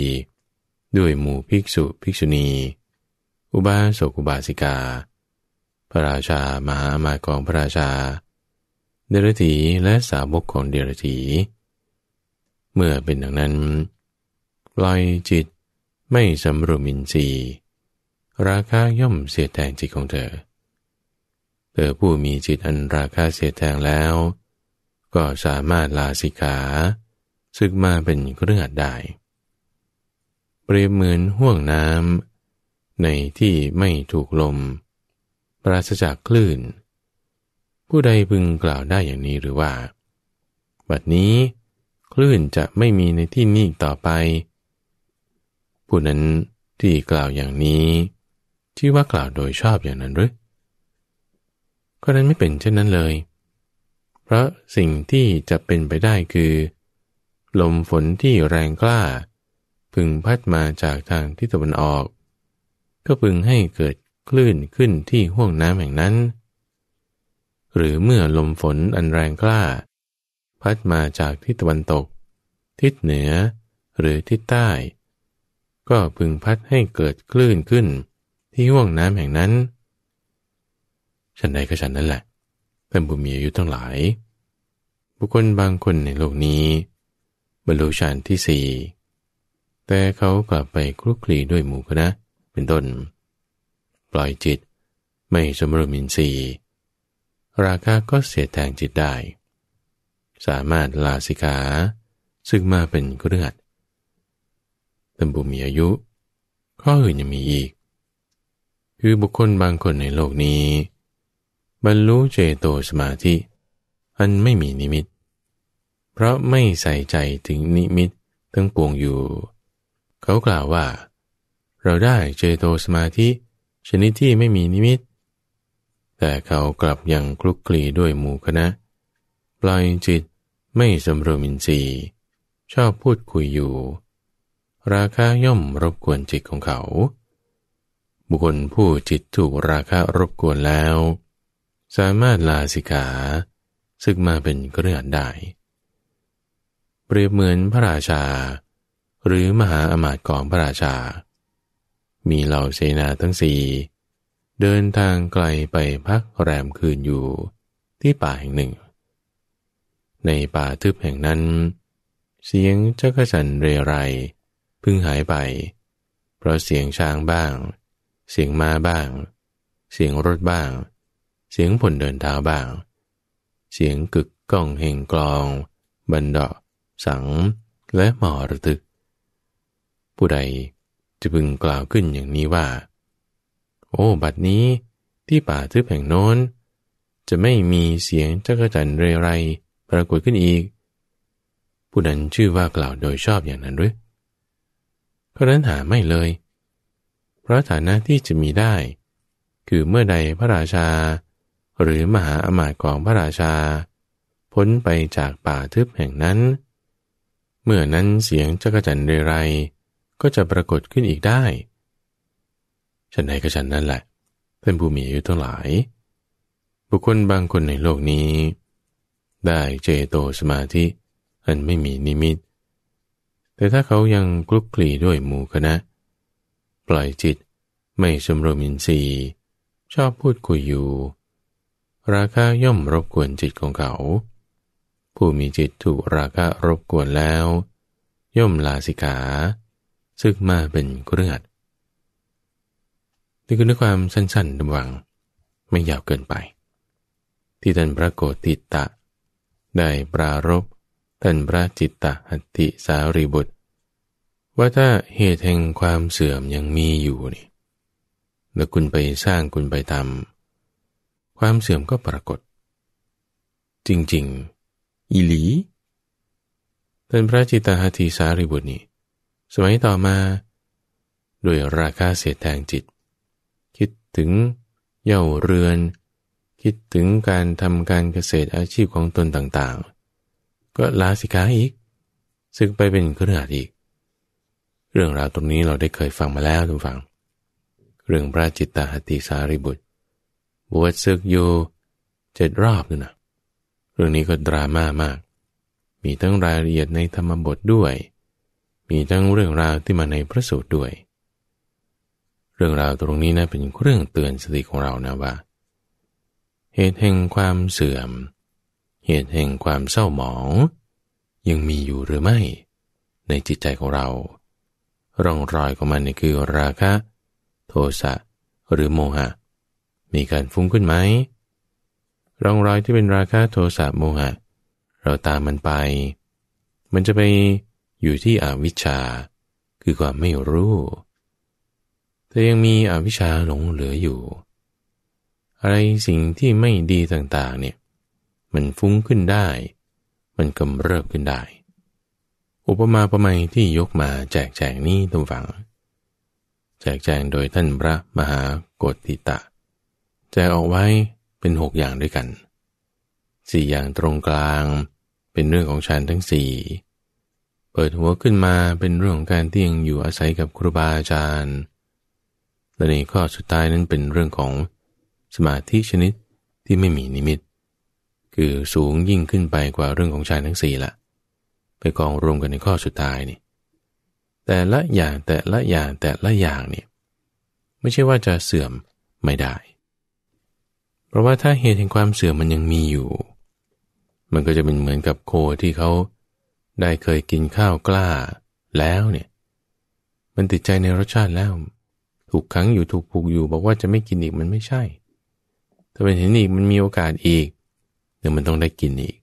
ด้วยหมู่ภิกษุภิกษุณี อุบาสกอุบาสิกาพระราชา มหามาตของพระราชา เดรธีและสาวกของเดรธีเมื่อเป็นดังนั้นปล่อยจิตไม่สำรวมอินทรีย์ราคาย่อมเสียแทงจิตของเธอ เธอผู้มีจิตอันราคาเสียแทงแล้ว ก็สามารถลาสิกขา ซึกมาเป็นเครื่องอัดได้เปรียบเหมือนห่วงน้ำในที่ไม่ถูกลมปราศจากคลื่น ผู้ใดพึงกล่าวได้อย่างนี้หรือว่าบัดนี้คลื่นจะไม่มีในที่นี้ต่อไป ผู้นั้นที่กล่าวอย่างนี้ชื่อว่ากล่าวโดยชอบอย่างนั้นหรือก็นั้นไม่เป็นเช่นนั้นเลย เพราะสิ่งที่จะเป็นไปได้คือ ลมฝนที่แรงกล้า พึงพัดมาจากทางทิศตะวันออก ก็พึงให้เกิดคลื่นขึ้นที่ห้วงน้ำแห่งนั้น หรือเมื่อลมฝนอันแรงกล้า พัดมาจากทิศตะวันตก ทิศเหนือ หรือทิศใต้ ก็พึงพัดให้เกิดคลื่นขึ้นที่ห้วงน้ำแห่งนั้น ฉันใดก็ฉันนั้นแหละท่านบุญมีอายุทั้งหลาย บุคคลบางคนในโลกนี้ บรรลุฌานที่สี่ แต่เขากลับไปคลุกคลีด้วยหมู่คณะ เป็นต้นปล่อยจิตไม่สมรมินทรีราคะก็เสียแทงจิตได้ สามารถลาสิกขาซึ่งมาเป็นเรือดตัมบุมีอายุ ข้ออื่นยังมีอีก คือบุคคลบางคนในโลกนี้บรรลุเจโตสมาธิ อันไม่มีนิมิต เพราะไม่ใส่ใจถึงนิมิตทั้งปวงอยู่ เขากล่าวว่า เราได้เจโตสมาธิชนิดที่ไม่มีนิมิต แต่เขากลับยังคลุกคลีด้วยหมู่คณะ ปล่อยจิตไม่สำรวมินทรีย์ชอบพูดคุยอยู่ ราคาย่อมรบกวนจิตของเขา บุคคลผู้จิตถูกราคารบกวนแล้ว สามารถลาสิกขาซึ่งมาเป็นเครื่องได้ เปรียบเหมือนพระราชาหรือมหาอมาตย์ของพระราชามีเหล่าเสนาทั้งสี่เดินทางไกลไปพักแรมคืนอยู่ที่ป่าแห่งหนึ่ง ในป่าทึบแห่งนั้น เสียงจักสันเรไรพึ่งหายไป เพราะเสียงช้างบ้าง เสียงมาบ้าง เสียงรถบ้าง เสียงผลเดินเท้าบ้าง เสียงกึกก้องเฮงกลองบันดาะสังและหมอระตึกผู้ใดจะพึงกล่าวขึ้นอย่างนี้ว่า โอ้ บัดนี้ที่ป่าทึบแห่งโน้น จะไม่มีเสียงจักรจันเรไรปรากฏขึ้นอีก ผู้นั้นชื่อว่ากล่าวโดยชอบอย่างนั้นหรือ้อนั้นหาไม่เลย เพราะฐานะที่จะมีได้ คือเมื่อใดพระราชาหรือมหาอมาตย์ของพระราชาพ้นไปจากป่าทึบแห่งนั้น เมื่อนั้นเสียงจักรจันเรไรก็จะปรากฏขึ้นอีกได้ ฉันใดก็ฉันนั่นแหละเ่็นผู้มีอายุทั้งหลาย บุคคลบางคนในโลกนี้ ได้เจโตสมาธิอันไม่มีนิมิต แต่ถ้าเขายังกลุกกลีด้วยหมู่คณะ ปล่อยจิตไม่ชมรมินทรีชอบพูดคุยอยู่ ราคาย่อมรบกวนจิตของเขา ผู้มีจิตถูกราคารบกวนแล้ว ย่อมลาสิกาซึกมาเป็นเครื่องัดนี่คือด้วยความสั้นๆระวังไม่ยาวเกินไป ที่ท่านพระโกติตะ ได้ปรารบท่านพระจิตตะหัตติสารีบุตรว่าถ้าเหตุแห่งความเสื่อมยังมีอยู่นี่ แล้วคุณไปสร้างคุณไปทำ ความเสื่อมก็ปรากฏ จริงๆ อิหลี ท่านพระจิตตาหัตติสารีบุตรนี่สมัยต่อมา ด้วยราคาเสียแทงจิต คิดถึงเย่าเรือน คิดถึงการทำการเกษตรอาชีพของตนต่างๆ ก็ลาสิกาอีก ซึ่งไปเป็นเครือขาอีก เรื่องราวตรงนี้เราได้เคยฟังมาแล้วทุกฝังเรื่องพระจิตตาหติสาริบุตรบวชศึกอยู่เจ็ดรอบนี่นะเรื่องนี้ก็ดราม่ามาก มีทั้งรายละเอียดในธรรมบทด้วยมีทั้งเรื่องราวที่มาในพระสูตรด้วย เรื่องราวตรงนี้นะเป็นเรื่องเตือนสติของเรานะว่า เหตุแห่งความเสื่อม เหตุแห่งความเศร้าหมอง ยังมีอยู่หรือไม่ ในจิตใจของเราร่องรอยของมันนี่คือราคะโทสะหรือโมหะ มีการฟุ้งขึ้นไหมร่องรอยที่เป็นราคะโทสะโมหะ เราตามมันไป มันจะไปอยู่ที่อวิชชาคือความไม่รู้ แต่ยังมีอวิชชาหลงเหลืออยู่ อะไรสิ่งที่ไม่ดีต่างๆเนี่ย มันฟุ้งขึ้นได้ มันกำเริบขึ้นได้ อุปมาประมาที่ยกมาแจกแจงนี้ตรงฝัง แจกแจงโดยท่านพระมหากฏติตะแจกออกไว้เป็นหกอย่างด้วยกันสี่อย่างตรงกลาง เป็นเรื่องของฌานทั้งสี่เปิดหัวขึ้นมาเป็นเรื่องของการที่ยังอยู่อาศัยกับครูบาอาจารย์และในข้อสุดท้ายนั้นเป็นเรื่องของสมาธิชนิดที่ไม่มีนิมิต คือสูงยิ่งขึ้นไปกว่าเรื่องของฌานทั้งสี่ละ ไปกองรวมกันในข้อสุดท้ายนี่แต่ละอย่าง แต่ละอย่างแต่ละอย่างเนี่ยไม่ใช่ว่าจะเสื่อมไม่ได้ เพราะว่าถ้าเหตุแห่งความเสื่อมมันยังมีอยู่ มันก็จะเป็นเหมือนกับโคที่เขาได้เคยกินข้าวกล้าแล้วเนี่ย มันติดใจในรสชาติแล้วถูกขังอยู่ถูกผูกอยู่ บอกว่าจะไม่กินอีกมันไม่ใช่ ถ้าเป็นเห็นอีกมันมีโอกาสอีกเดี๋ยวมันต้องได้กินอีก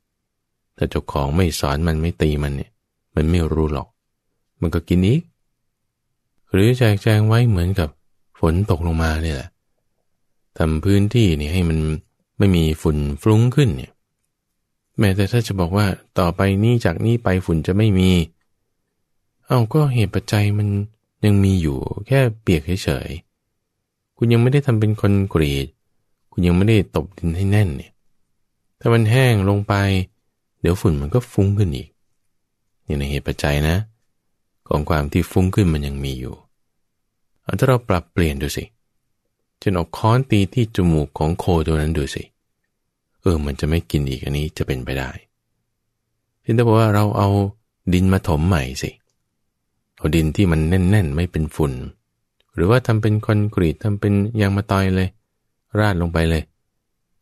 แต่เจ้าของไม่สอนมันไม่ตีมันเนี่ย มันไม่รู้หรอก มันก็กินอีกหรือแจกแจงไว้เหมือนกับฝนตกลงมาเนี่ยแหละทำพื้นที่นี่ให้มันไม่มีฝุ่นฟลุ้งขึ้นเนี่ยแม้แต่ถ้าจะบอกว่าต่อไปนี้จากนี้ไปฝุ่นจะไม่มี เอาก็เหตุปัจจัยมันยังมีอยู่แค่เปียกเฉย ๆ คุณยังไม่ได้ทำเป็นคนกรีด คุณยังไม่ได้ตบดินให้แน่นเนี่ย ถ้ามันแห้งลงไป เดี๋ยวฝุ่นมันก็ฟุ้งขึ้นอีกนี่ในเหตุปัจจัยนะของความที่ฟุ้งขึ้นมันยังมีอยู่ เอาถ้าเราปรับเปลี่ยนดูสิจนออกค้อนตีที่จมูกของโคตัวนั้นดูสิเเออ มันจะไม่กินอีกอันนี้จะเป็นไปได้ที่จะบอกว่าเราเอาดินมาถมใหม่สิเอาดินที่มันแน่น ๆ ไม่เป็นฝุ่น หรือว่าทำเป็นคอนกรีตทำเป็นยางมะตอยเลยราดลงไปเลย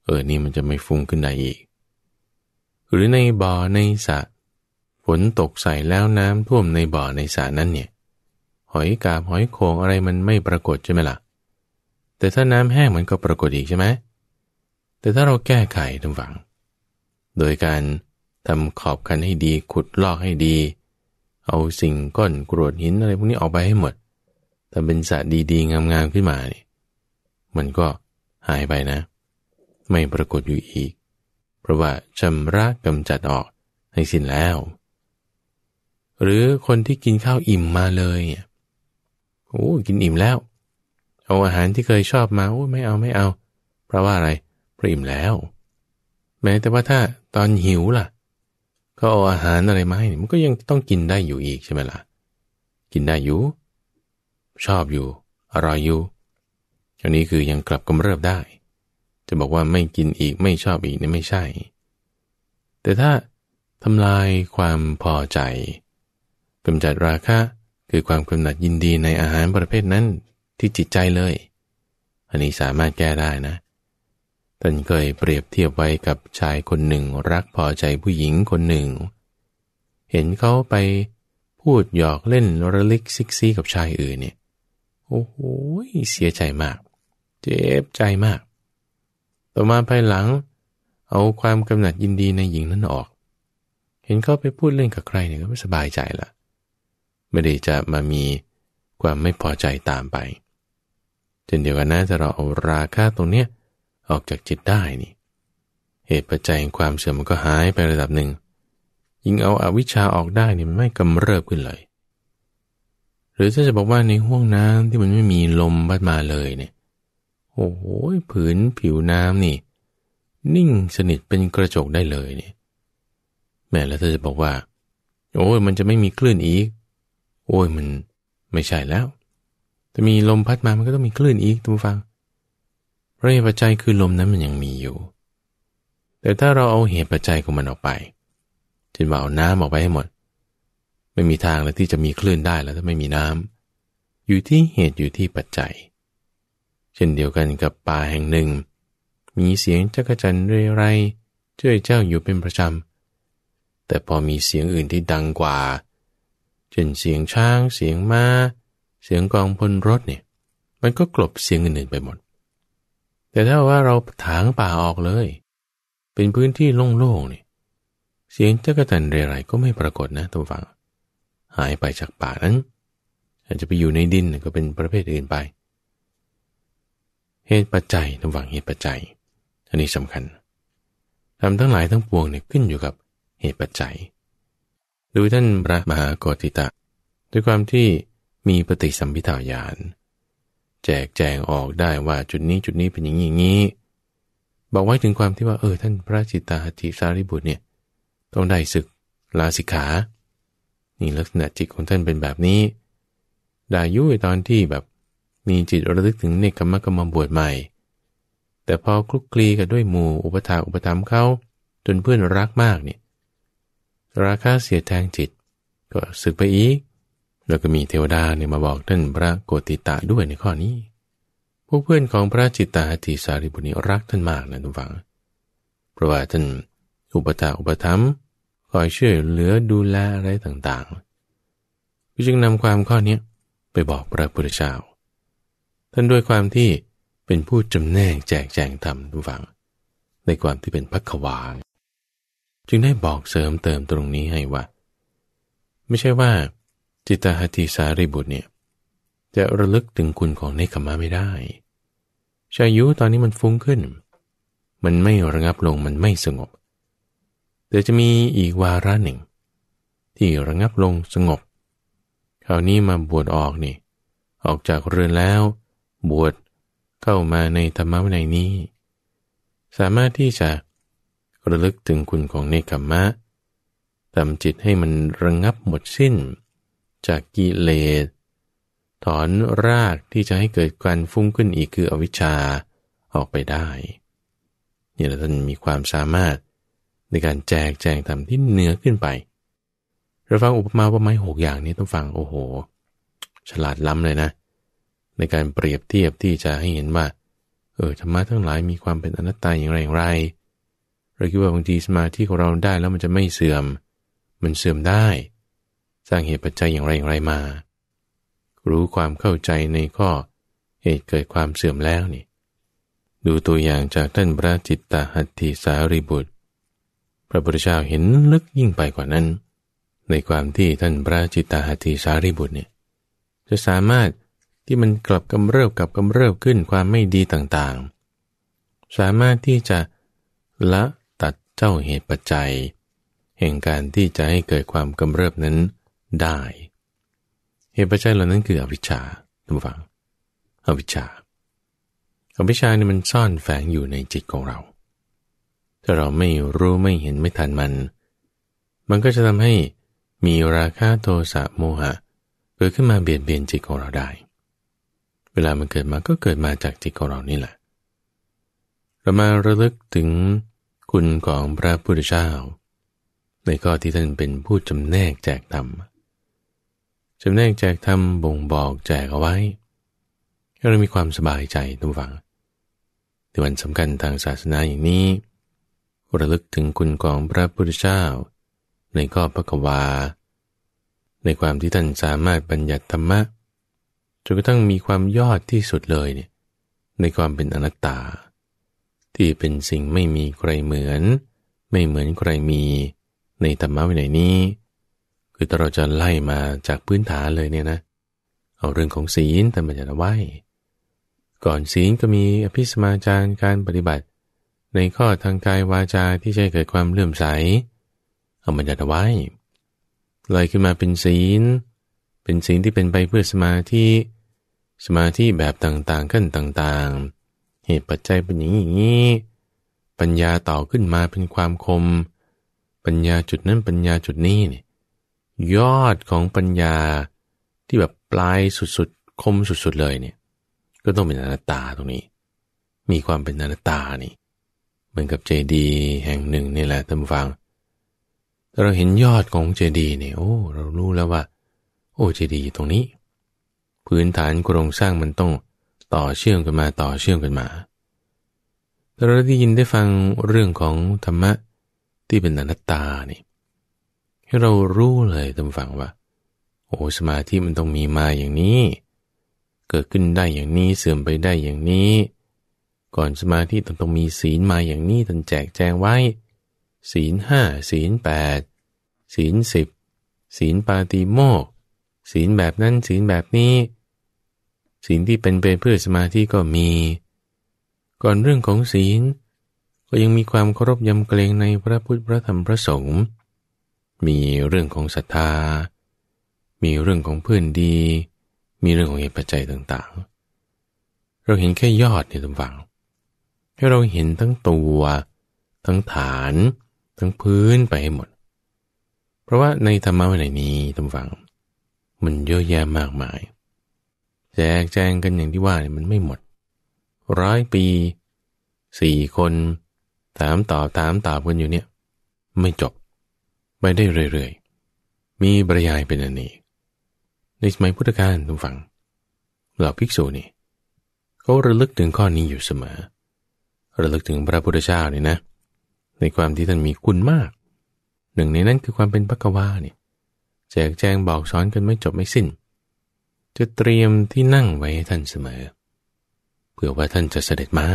เออ นี่มันจะไม่ฟุ้งขึ้นได้อีก หรือในบ่อในสระฝนตกใส่แล้วน้ำท่วมในบ่อในสระนั้นเนี่ยหอยกาบหอยโขงอะไรมันไม่ปรากฏใช่ไหมละ่ะ แต่ถ้าน้ำแห้งมันก็ปรากฏอีกใช่ไหมแต่ถ้าเราแก้ไขทุกฝัง โดยการทำขอบกันให้ดีขุดลอกให้ดี เอาสิ่งก้อนกรวดหินอะไร พวกนี้ออกไปให้หมดทำเป็นสระดีๆ งามๆขึ้นมาเนี่ยมันก็หายไปนะ ไม่ปรากฏอยู่อีก เพราะว่าชำระกำจัดออกให้สิ้นแล้ว หรือคนที่กินข้าวอิ่มมาเลยโอ้กินอิ่มแล้ว เอาอาหารที่เคยชอบมาโอ้ไม่เอาไม่เอา เพราะว่าอะไรพริมแล้ว แม้แต่ว่าถ้าตอนหิวล่ะ ก็เอาอาหารอะไรมาให้มันก็ยังต้องกินได้อยู่อีกใช่ไหมล่ะกินได้อยู่ชอบอยู่ อร่อยอยู่อันนี้คือยังกลับกาเริบได้ จะบอกว่าไม่กินอีกไม่ชอบอีกนี่ไม่ใช่ แต่ถ้าทำลายความพอใจกำจัดราคะคือความกำหนัดยินดีในอาหารประเภทนั้นที่จิตใจเลย อันนี้สามารถแก้ได้นะท่านเคยเปรียบเทียบไว้กับชายคนหนึ่งรักพอใจผู้หญิงคนหนึ่ง เห็นเขาไปพูดหยอกเล่นระลิกซิกซี่กับชายอื่นเนี่ยโอ้โหเสียใจมาก เจ็บใจมาก ต่อมาภายหลัง เอาความกำหนัดยินดีในหญิงนั้นออก เห็นเขาไปพูดเล่นกับใครเนี่ยก็ไม่สบายใจละไม่ได้จะมามีความไม่พอใจตามไปเช่นเดียวกันนะถ้าเราเอาราคาตรงเนี้ยออกจากจิตได้นี่ เหตุปัจจัยความเสื่อมมันก็หายไประดับหนึ่ง ยิ่งเอาอาวิชชาออกได้นี่มันไม่กำเริบขึ้นเลย หรือถ้าจะบอกว่าในห้วงน้ำที่มันไม่มีลมพัดมาเลยเนี่ย โอ้โหผืนผิวน้ำนี่นิ่งสนิทเป็นกระจกได้เลยเนี่ยแม่แล้วถ้าจะบอกว่า โอ้ยมันจะไม่มีคลื่นอีก โอ้ยมันไม่ใช่แล้ว จะมีลมพัดมามันก็ต้องมีคลื่นอีกทุกฟังราะเหตุปัจจัยคือลมนั้นมันยังมีอยู่ แต่ถ้าเราเอาเหตุปัจจัยของมันออกไปเช่นาเอาน้ำออกไปให้หมด ไม่มีทางแล้วที่จะมีคลื่นได้แล้วถ้าไม่มีน้ำอยู่ที่เหตุอยู่ที่ปัจจัย เช่นเดียวกันกับป่าแห่งหนึ่ง มีเสียงจักจันเรไรเจ้ยเจ้าอยู่เป็นประจำ แต่พอมีเสียงอื่นที่ดังกว่า เช่นเสียงช้างเสียงมา้าเสียงกองพลรถเนี่ย มันก็กลบเสียงอื่นๆไปหมดแต่ถ้าว่าเราถางป่าออกเลย เป็นพื้นที่โล่งๆนี่เสียงจักรตันเรไรก็ไม่ปรากฏนะท่าฟัง หายไปจากป่านั้นอาจจะไปอยู่ในดินก็เป็นประเภทอื่นไป เหตุปัจจัยท่าฟังเหตุปัจจัย อันนี้สำคัญทำทั้งหลายทั้งปวงเนี่ยขึ้นอยู่กับเหตุปัจจัยดูท่านพระมหากกติตะ ด้วยความที่มีปฏิสัมพิทาญาณจกแจงออกได้ว่าจุดนี้จุดนี้เป็นอย่างนี้อย่างนี้ บอกไว้ถึงความที่ว่าเออท่านพระจิตตาติสาริบุตรเนี่ยต้องได้ศึกลาสิกขานี่ ลักษณะจิตของท่านเป็นแบบนี้ ดายุตอนที่แบบมีจิตระลึกถึงเนกขมกรรมบวชใหม่ แต่พอคลุกคลีกันด้วยหมู่อุปถาอุปธรรมเขาจนเพื่อนรักมากเนี่ยราคาเสียแทงจิตก็สึกไปอีกแล้วก็มีเทวดาเนี่ยมาบอกท่านพระโกติตะด้วยในข้อนี้ พวกเพื่อนของพระจิตตาติสาริบุนีรักท่านมากนะทุกฝังเพราะว่าท่านอุปตาอุปธรรมคอยช่วยเหลือดูแลอะไรต่างๆก็จึงนำความข้อนี้ไปบอกพระพุทธเจ้า ท่านด้วยความที่เป็นผู้จำแนกแจกแจงธรรมทุกฝัง ในความที่เป็นพักวาจึงได้บอกเสริมเติมตรงนี้ให้ว่าไม่ใช่ว่าจิตตหติสารีบุตรเนี่ยจะระลึกถึงคุณของเนคขมะไม่ได้ ชายุตอนนี้มันฟุ้งขึ้น มันไม่ระงับลงมันไม่สงบ แต่จะมีอีกวาระหนึ่ง ที่ระงับลงสงบ คราวนี้มาบวชออกนี่ออกจากเรือนแล้วบวชเข้ามาในธรรมะในนี้ สามารถที่จะระลึกถึงคุณของเนคขมะทำจิตให้มันระงงับหมดสิ้นจากกิเลสถอนรากที่จะให้เกิดการฟุ้งขึ้นอีกคืออวิชชาออกไปได้นี่ท่านมีความสามารถในการแจกแจงธรรมที่เหนือขึ้นไป เราฟังอุปมาว่าไม้หกอย่างนี้ต้องฟังโอ้โห ฉลาดล้ำเลยนะ ในการเปรียบเทียบที่จะให้เห็นว่าเออธรรมะทั้งหลายมีความเป็นอนัตตาอย่างไรอย่างไรเราคิดว่าบางทีสมาธิของเราได้แล้วมันจะไม่เสื่อมมันเสื่อมได้สร้างเหตุปัจจัยอย่างไรอย่างไรมา รู้ความเข้าใจในข้อเหตุเกิดความเสื่อมแล้วนี่ ดูตัวอย่างจากท่านพระจิตตาหัตถิสารีบุตร พระพุทธเจ้าเห็นลึกยิ่งไปกว่านั้น ในความที่ท่านพระจิตตาหัตถิสารีบุตรเนี่ย จะสามารถที่มันกลับกำเริบกับกำเริบขึ้นความไม่ดีต่างๆ สามารถที่จะละตัดเจ้าเหตุปัจจัยแห่งการที่จะให้เกิดความกำเริบนั้นได้เหตุปัจจัยเหล่านั้นคืออวิชชาท่านฟังอวิชชาอวิชชาเนี่ยมันซ่อนแฝงอยู่ในจิตของเราถ้าเราไม่รู้ไม่เห็นไม่ทันมัน มันก็จะทำให้มีราคะโทสะโมหะเกิดขึ้นมาเบียดเบียนจิตของเราได้ เวลามันเกิดมาก็เกิดมาจากจิตของเรานี่แหละเรามาระลึกถึงคุณของพระพุทธเจ้าในข้อที่ท่านเป็นผู้จำแนกแจกธรรมจำแนกแจกทำบ่งบอกแจกเอาไว้ให้เรามีความสบายใจทุกฝังในวันสำคัญทางศาสนาอย่างนี้ระลึกถึงคุณของพระพุทธเจ้า ในข้อพระกวา ในความที่ท่านสามารถบัญญัติธรรมะจนกระทั่งมีความยอดที่สุดเลยเนี่ยในความเป็นอนัตตา ที่เป็นสิ่งไม่มีใครเหมือน ไม่เหมือนใครมีในธรรมะวินัยนี้คือถ้าเราจะไล่มาจากพื้นฐานเลยเนี่ยนะ เอาเรื่องของศีลธรรมจรละไหวก่อนศีลก็มีอภิสมาจารการปฏิบัติ ในข้อทางกายวาจาที่ใช้เกิดความเลื่อมใส เอามันจาลไหว้ลยขึ้นมาเป็นศีล เป็นศีลที่เป็นไปเพื่อสมาธิสมาธิแบบต่างๆขั้นต่างๆ เหตุปัจจัยเป็นอย่างนี้ ปัญญาต่อขึ้นมาเป็นความคม ปัญญาจุดนั้นปัญญาจุดนี้เนี่ยยอดของปัญญาที่แบบปลายสุดๆคมสุดๆเลยเนี่ยก็ต้องเป็นอนัตตาตรงนี้ มีความเป็นอนัตตานี่ เหมือนกับเจดีแห่งหนึ่งนี่แหละท่านฟังเราเห็นยอดของเจดีเนี่ยโอ้เรารู้แล้วว่าโอ้เจดีอยู่ตรงนี้ พื้นฐานโครงสร้างมันต้องต่อเชื่อมกันมาต่อเชื่อมกันมาเราได้ยินได้ฟังเรื่องของธรรมะที่เป็นอนัตตานี่ให้เรารู้เลยตามฝังว่า โอ้สมาธิมันต้องมีมาอย่างนี้ เกิดขึ้นได้อย่างนี้เสื่อมไปได้อย่างนี้ ก่อนสมาธิต้องต้องมีศีลมาอย่างนี้ท่านแจกแจงไว้ ศีลห้าศีลแปดศีลสิบศีลปาติโมกศีลแบบนั้นศีลแบบนี้ ศีลที่เป็นไปเพื่อสมาธิก็มี ก่อนเรื่องของศีล ก็ยังมีความเคารพยำเกรงในพระพุทธพระธรรมพระสงฆ์มีเรื่องของศรัทธา มีเรื่องของเพื่อนดี มีเรื่องของเหตุปัจจัยต่างๆ เราเห็นแค่ยอดในี่ยฝังให้เราเห็นทั้งตัว ทั้งฐาน ทั้งพื้นไปให้หมด เพราะว่าในธรรมะวันไหนนี้ตำกฝัง มันเยอะแยะมากมาย แจกแจงกันอย่างที่ว่าเนี่ยมันไม่หมด ร้อยปีสี่คนถามตอบถามตอบกันอยู่เนี่ยไม่จบไปได้เรื่อย ๆ มีบรยายเป็นอันนี้ ในสมัยพุทธกาลทุกฝังเหล่าภิกษุนี่ก็ระลึกถึงข้อนี้อยู่เสมอ ระลึกถึงพระพุทธเจ้านี่นะ ในความที่ท่านมีคุณมาก หนึ่งในนั้นคือความเป็นพักวาเนี่ยแจกแจงบอกสอนกันไม่จบไม่สิน้น จะเตรียมที่นั่งไว้ให้ท่านเสมอเพื่อว่าท่านจะเสด็จมา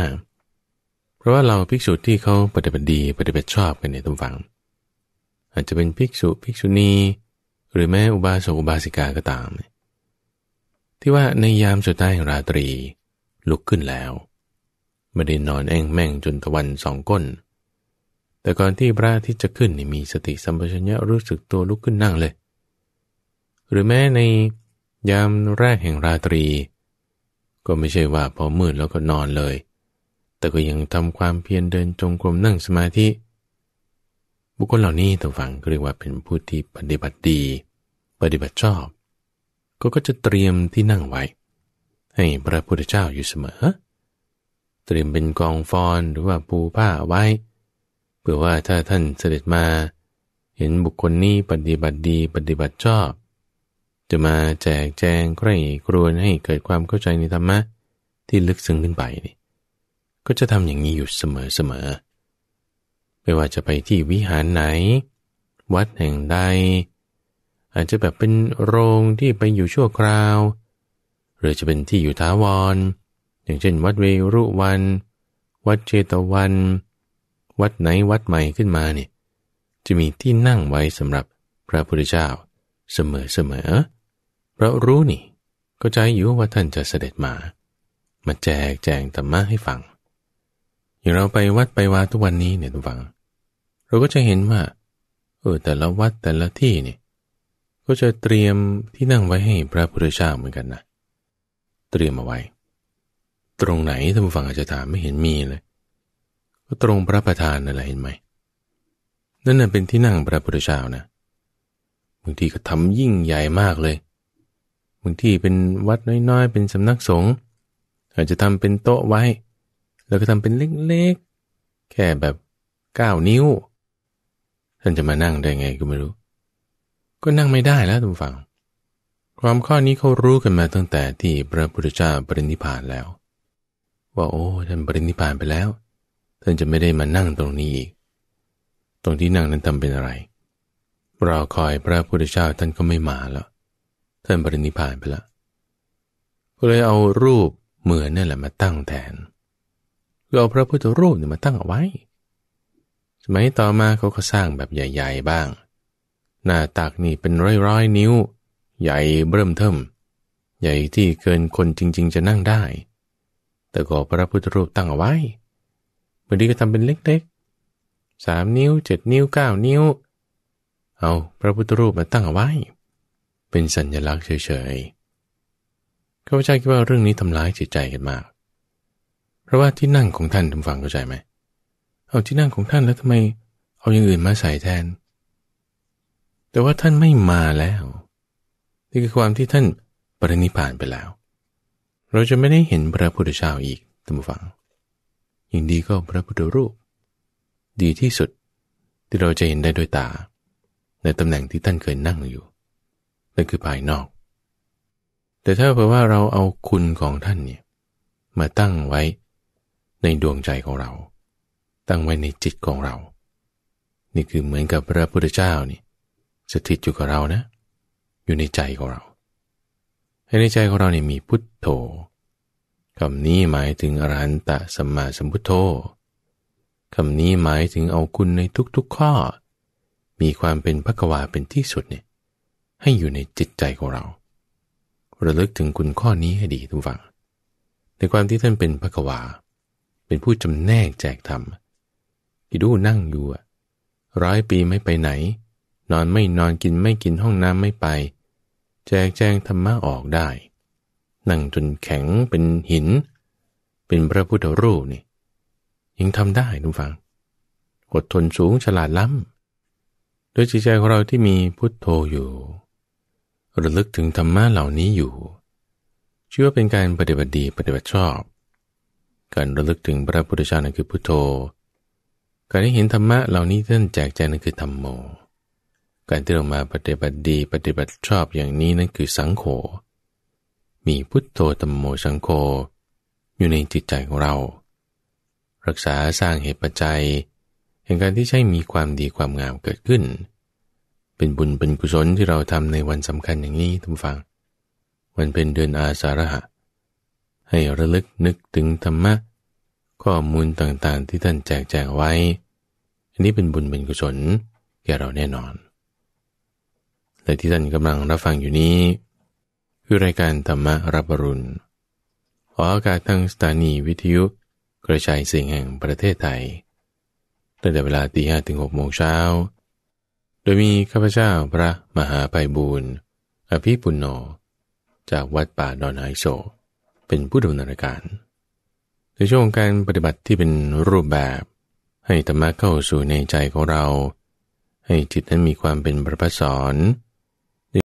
เพราะว่าเราภิกษุที่เขาปฏิบัติดีปฏิบัติชอบกันในตมฝังอาจจะเป็นภิกษุภิกษุณีหรือแม่อุบาสกอุบาสิกาก็ตาม ที่ว่าในยามสุดท้ายราตรีลุกขึ้นแล้วไม่ได้นอนแอ่งแม่งจนตะวันสองก้นแต่ก่อนที่พระที่จะขึ้นมีสติสัมปชัญญะรู้สึกตัวลุกขึ้นนั่งเลย หรือแม้ในยามแรกแห่งราตรี ก็ไม่ใช่ว่าพอมืดแล้วก็นอนเลย แต่ก็ยังทำความเพียรเดินจงกรมนั่งสมาธิเบุคคลเหล่านี้ต่างฝังเรียกว่าเป็นผู้ที่ปฏิบัติดีปฏิบัติชอบ ก็ก็จะเตรียมที่นั่งไว้ ให้พระพุทธเจ้าอยู่เสมอ เตรียมเป็นกองฟอนหรือว่าปูผ้าไว้เพื่อว่าถ้าท่านเสด็จมา เห็นบุคคลนี้ปฏิบัติดีปฏิบัติชอบ จะมาแจกแจงใคร่ครวนให้เกิดความเข้าใจในธรรมะที่ลึกซึ้งขึ้นไปนี่ก็จะทำอย่างนี้อยู่เสมอเสมอไม่ว่าจะไปที่วิหารไหน วัดแห่งใด อาจจะแบบเป็นโรงที่ไปอยู่ชั่วคราว หรือจะเป็นที่อยู่ท้าวร อย่างเช่นวัดเวรุวัน วัดเจตวัน วัดไหนวัดใหม่ขึ้นมาเนี่ยจะมีที่นั่งไว้สำหรับพระพุทธเจ้าเสมอเสมอเพราะรู้นี่ก็ใจอยู่ว่าท่านจะเสด็จมา มาแจกแจงธรรมะให้ฟังอย่างเราไปวัดไปวาทุกวันนี้เนี่ยทุกฝังเราก็จะเห็นว่าเออแต่ละวัดแต่ละที่เนี่ยก็จะเตรียมที่นั่งไว้ให้พระพุทธเจ้าเหมือนกันนะเตรียมเอาไว้ ตรงไหนท่านผู้ฟังอาจจะถามไม่เห็นมีเลย ก็ตรงพระประธานนั่นแหละเห็นไหมนั่นน่ะเป็นที่นั่งพระพุทธเจ้านะบางทีก็ทำยิ่งใหญ่มากเลยบางทีเป็นวัดน้อยๆ เป็นสำนักสงฆ์อาจจะทำเป็นโต๊ะไว้แล้วก็ทำเป็นเล็กๆแค่แบบ9นิ้วท่านจะมานั่งได้ไงก็ไม่รู้ ก็นั่งไม่ได้แล้วทุกฝั่งความข้อนี้เขารู้กันมาตั้งแต่ที่พระพุทธเจ้าปรินิพานแล้ว ว่าโอ้ท่านปรินิพานไปแล้วท่านจะไม่ได้มานั่งตรงนี้อีก ตรงที่นั่งนั้นทำเป็นอะไร เราคอยพระพุทธเจ้าท่านก็ไม่มาแล้วท่านปรินิพานไปแล้วก็เลยเอารูปเหมือนนั่นแหละมาตั้งแทน เราพระพุทธรูปเนี่ยมาตั้งเอาไว้สมัยต่อมาเขาก็สร้างแบบใหญ่ ๆบ้างหน้าตักนี่เป็นร้อยๆ นิ้ว ใหญ่เบิ่มเทิมใหญ่ที่เกินคนจริงๆจะนั่งได้ แต่ก็พระพุทธรูปตั้งเอาไว้บางทีก็ทำเป็นเล็กๆสามนิ้วเจ็ดนิ้วเก้านิ้ว เอาพระพุทธรูปมาตั้งเอาไว้ เป็นสัญลักษณ์เฉยๆข้าพเจ้าคิดว่าเรื่องนี้ทำร้ายจิตใจกันมาก เพราะว่าที่นั่งของท่านทำฟังเข้าใจไหมเอาที่นั่งของท่านแล้วทำไมเอาอย่างอื่นมาใส่แทน แต่ว่าท่านไม่มาแล้ว นี่คือความที่ท่านปรินิพานไปแล้ว เราจะไม่ได้เห็นพระพุทธเจ้าอีกตัมฟังอย่างดีก็พระพุทธรูป ดีที่สุดที่เราจะเห็นได้ด้วยตา ในตำแหน่งที่ท่านเคยนั่งอยู่ นั่นคือภายนอก แต่ถ้าเผื่อว่าเราเอาคุณของท่านเนี่ยมาตั้งไว้ในดวงใจของเราตั้งไว้ในจิตของเรา นี่คือเหมือนกับพระพุทธเจ้านี่ สถิตอยู่กับเรานะ อยู่ในใจของเราในใจของเราเนี่ยมีพุทโธคำนี้หมายถึง อรหันตะสัมมาสัมพุทโธคำนี้หมายถึงเอาคุณในทุกๆข้อ มีความเป็นพระกวาเป็นที่สุดเนี่ยให้อยู่ในจิตใจของเราระลึกถึงคุณข้อนี้ให้ดีทุกฝังในความที่ท่านเป็นพระกวา เป็นผู้จำแนกแจกธรรมที่ดูนั่งอยู่ร้อยปีไม่ไปไหน นอนไม่นอนกินไม่กินห้องน้ำไม่ไป แจกแจงธรรมะออกได้ นั่งจนแข็งเป็นหิน เป็นพระพุทธรูปนี่ยังทำได้ทุกฟังอดทนสูงฉลาดล้ำโดยจิตใจของเราที่มีพุทโธอยู่ ระลึกถึงธรรมะเหล่านี้อยู่ชื่อว่าเป็นการปฏิบัติดีปฏิบัติชอบ การระลึกถึงพระพุทธเจ้านั่นคือพุทโธการได้เห็นธรรมะเหล่านี้ท่านแจกแจงนั่นคือธรรมโม การที่เรามาปฏิบัติดีปฏิบัติชอบอย่างนี้นั่นคือสังโฆ มีพุทโธธรรมโมสังโฆอยู่ในจิตใจของเรา รักษาสร้างเหตุปัจจัยแห่งการที่ใช่มีความดีความงามเกิดขึ้น เป็นบุญเป็นกุศลที่เราทำในวันสำคัญอย่างนี้ทุกฟัง วันเป็นเดือนอาสารหะ ให้ระลึกนึกถึงธรรมะข้อมูลต่างๆที่ท่านแจกแจงไว้ อันนี้เป็นบุญเป็นกุศลแก่เราแน่นอน และที่ท่านกำลังรับฟังอยู่นี้ คือรายการธรรมรับรุณอออากาศทางสถานีวิทยุกระจายเสียงแห่งประเทศไทยตั้งแต่เวลาตีห้ถึงหกโมงเช้า โดยมีข้าพเจ้าพระมหาไพบูรณ์อภิปุณโญจากวัดป่าดอนไอโซ เป็นผู้ดำเนินรายการในช่วงการปฏิบัติที่เป็นรูปแบบ ให้ธรรมะเข้าสู่ในใจของเรา ให้จิตนั้นมีความเป็นประพัสสอน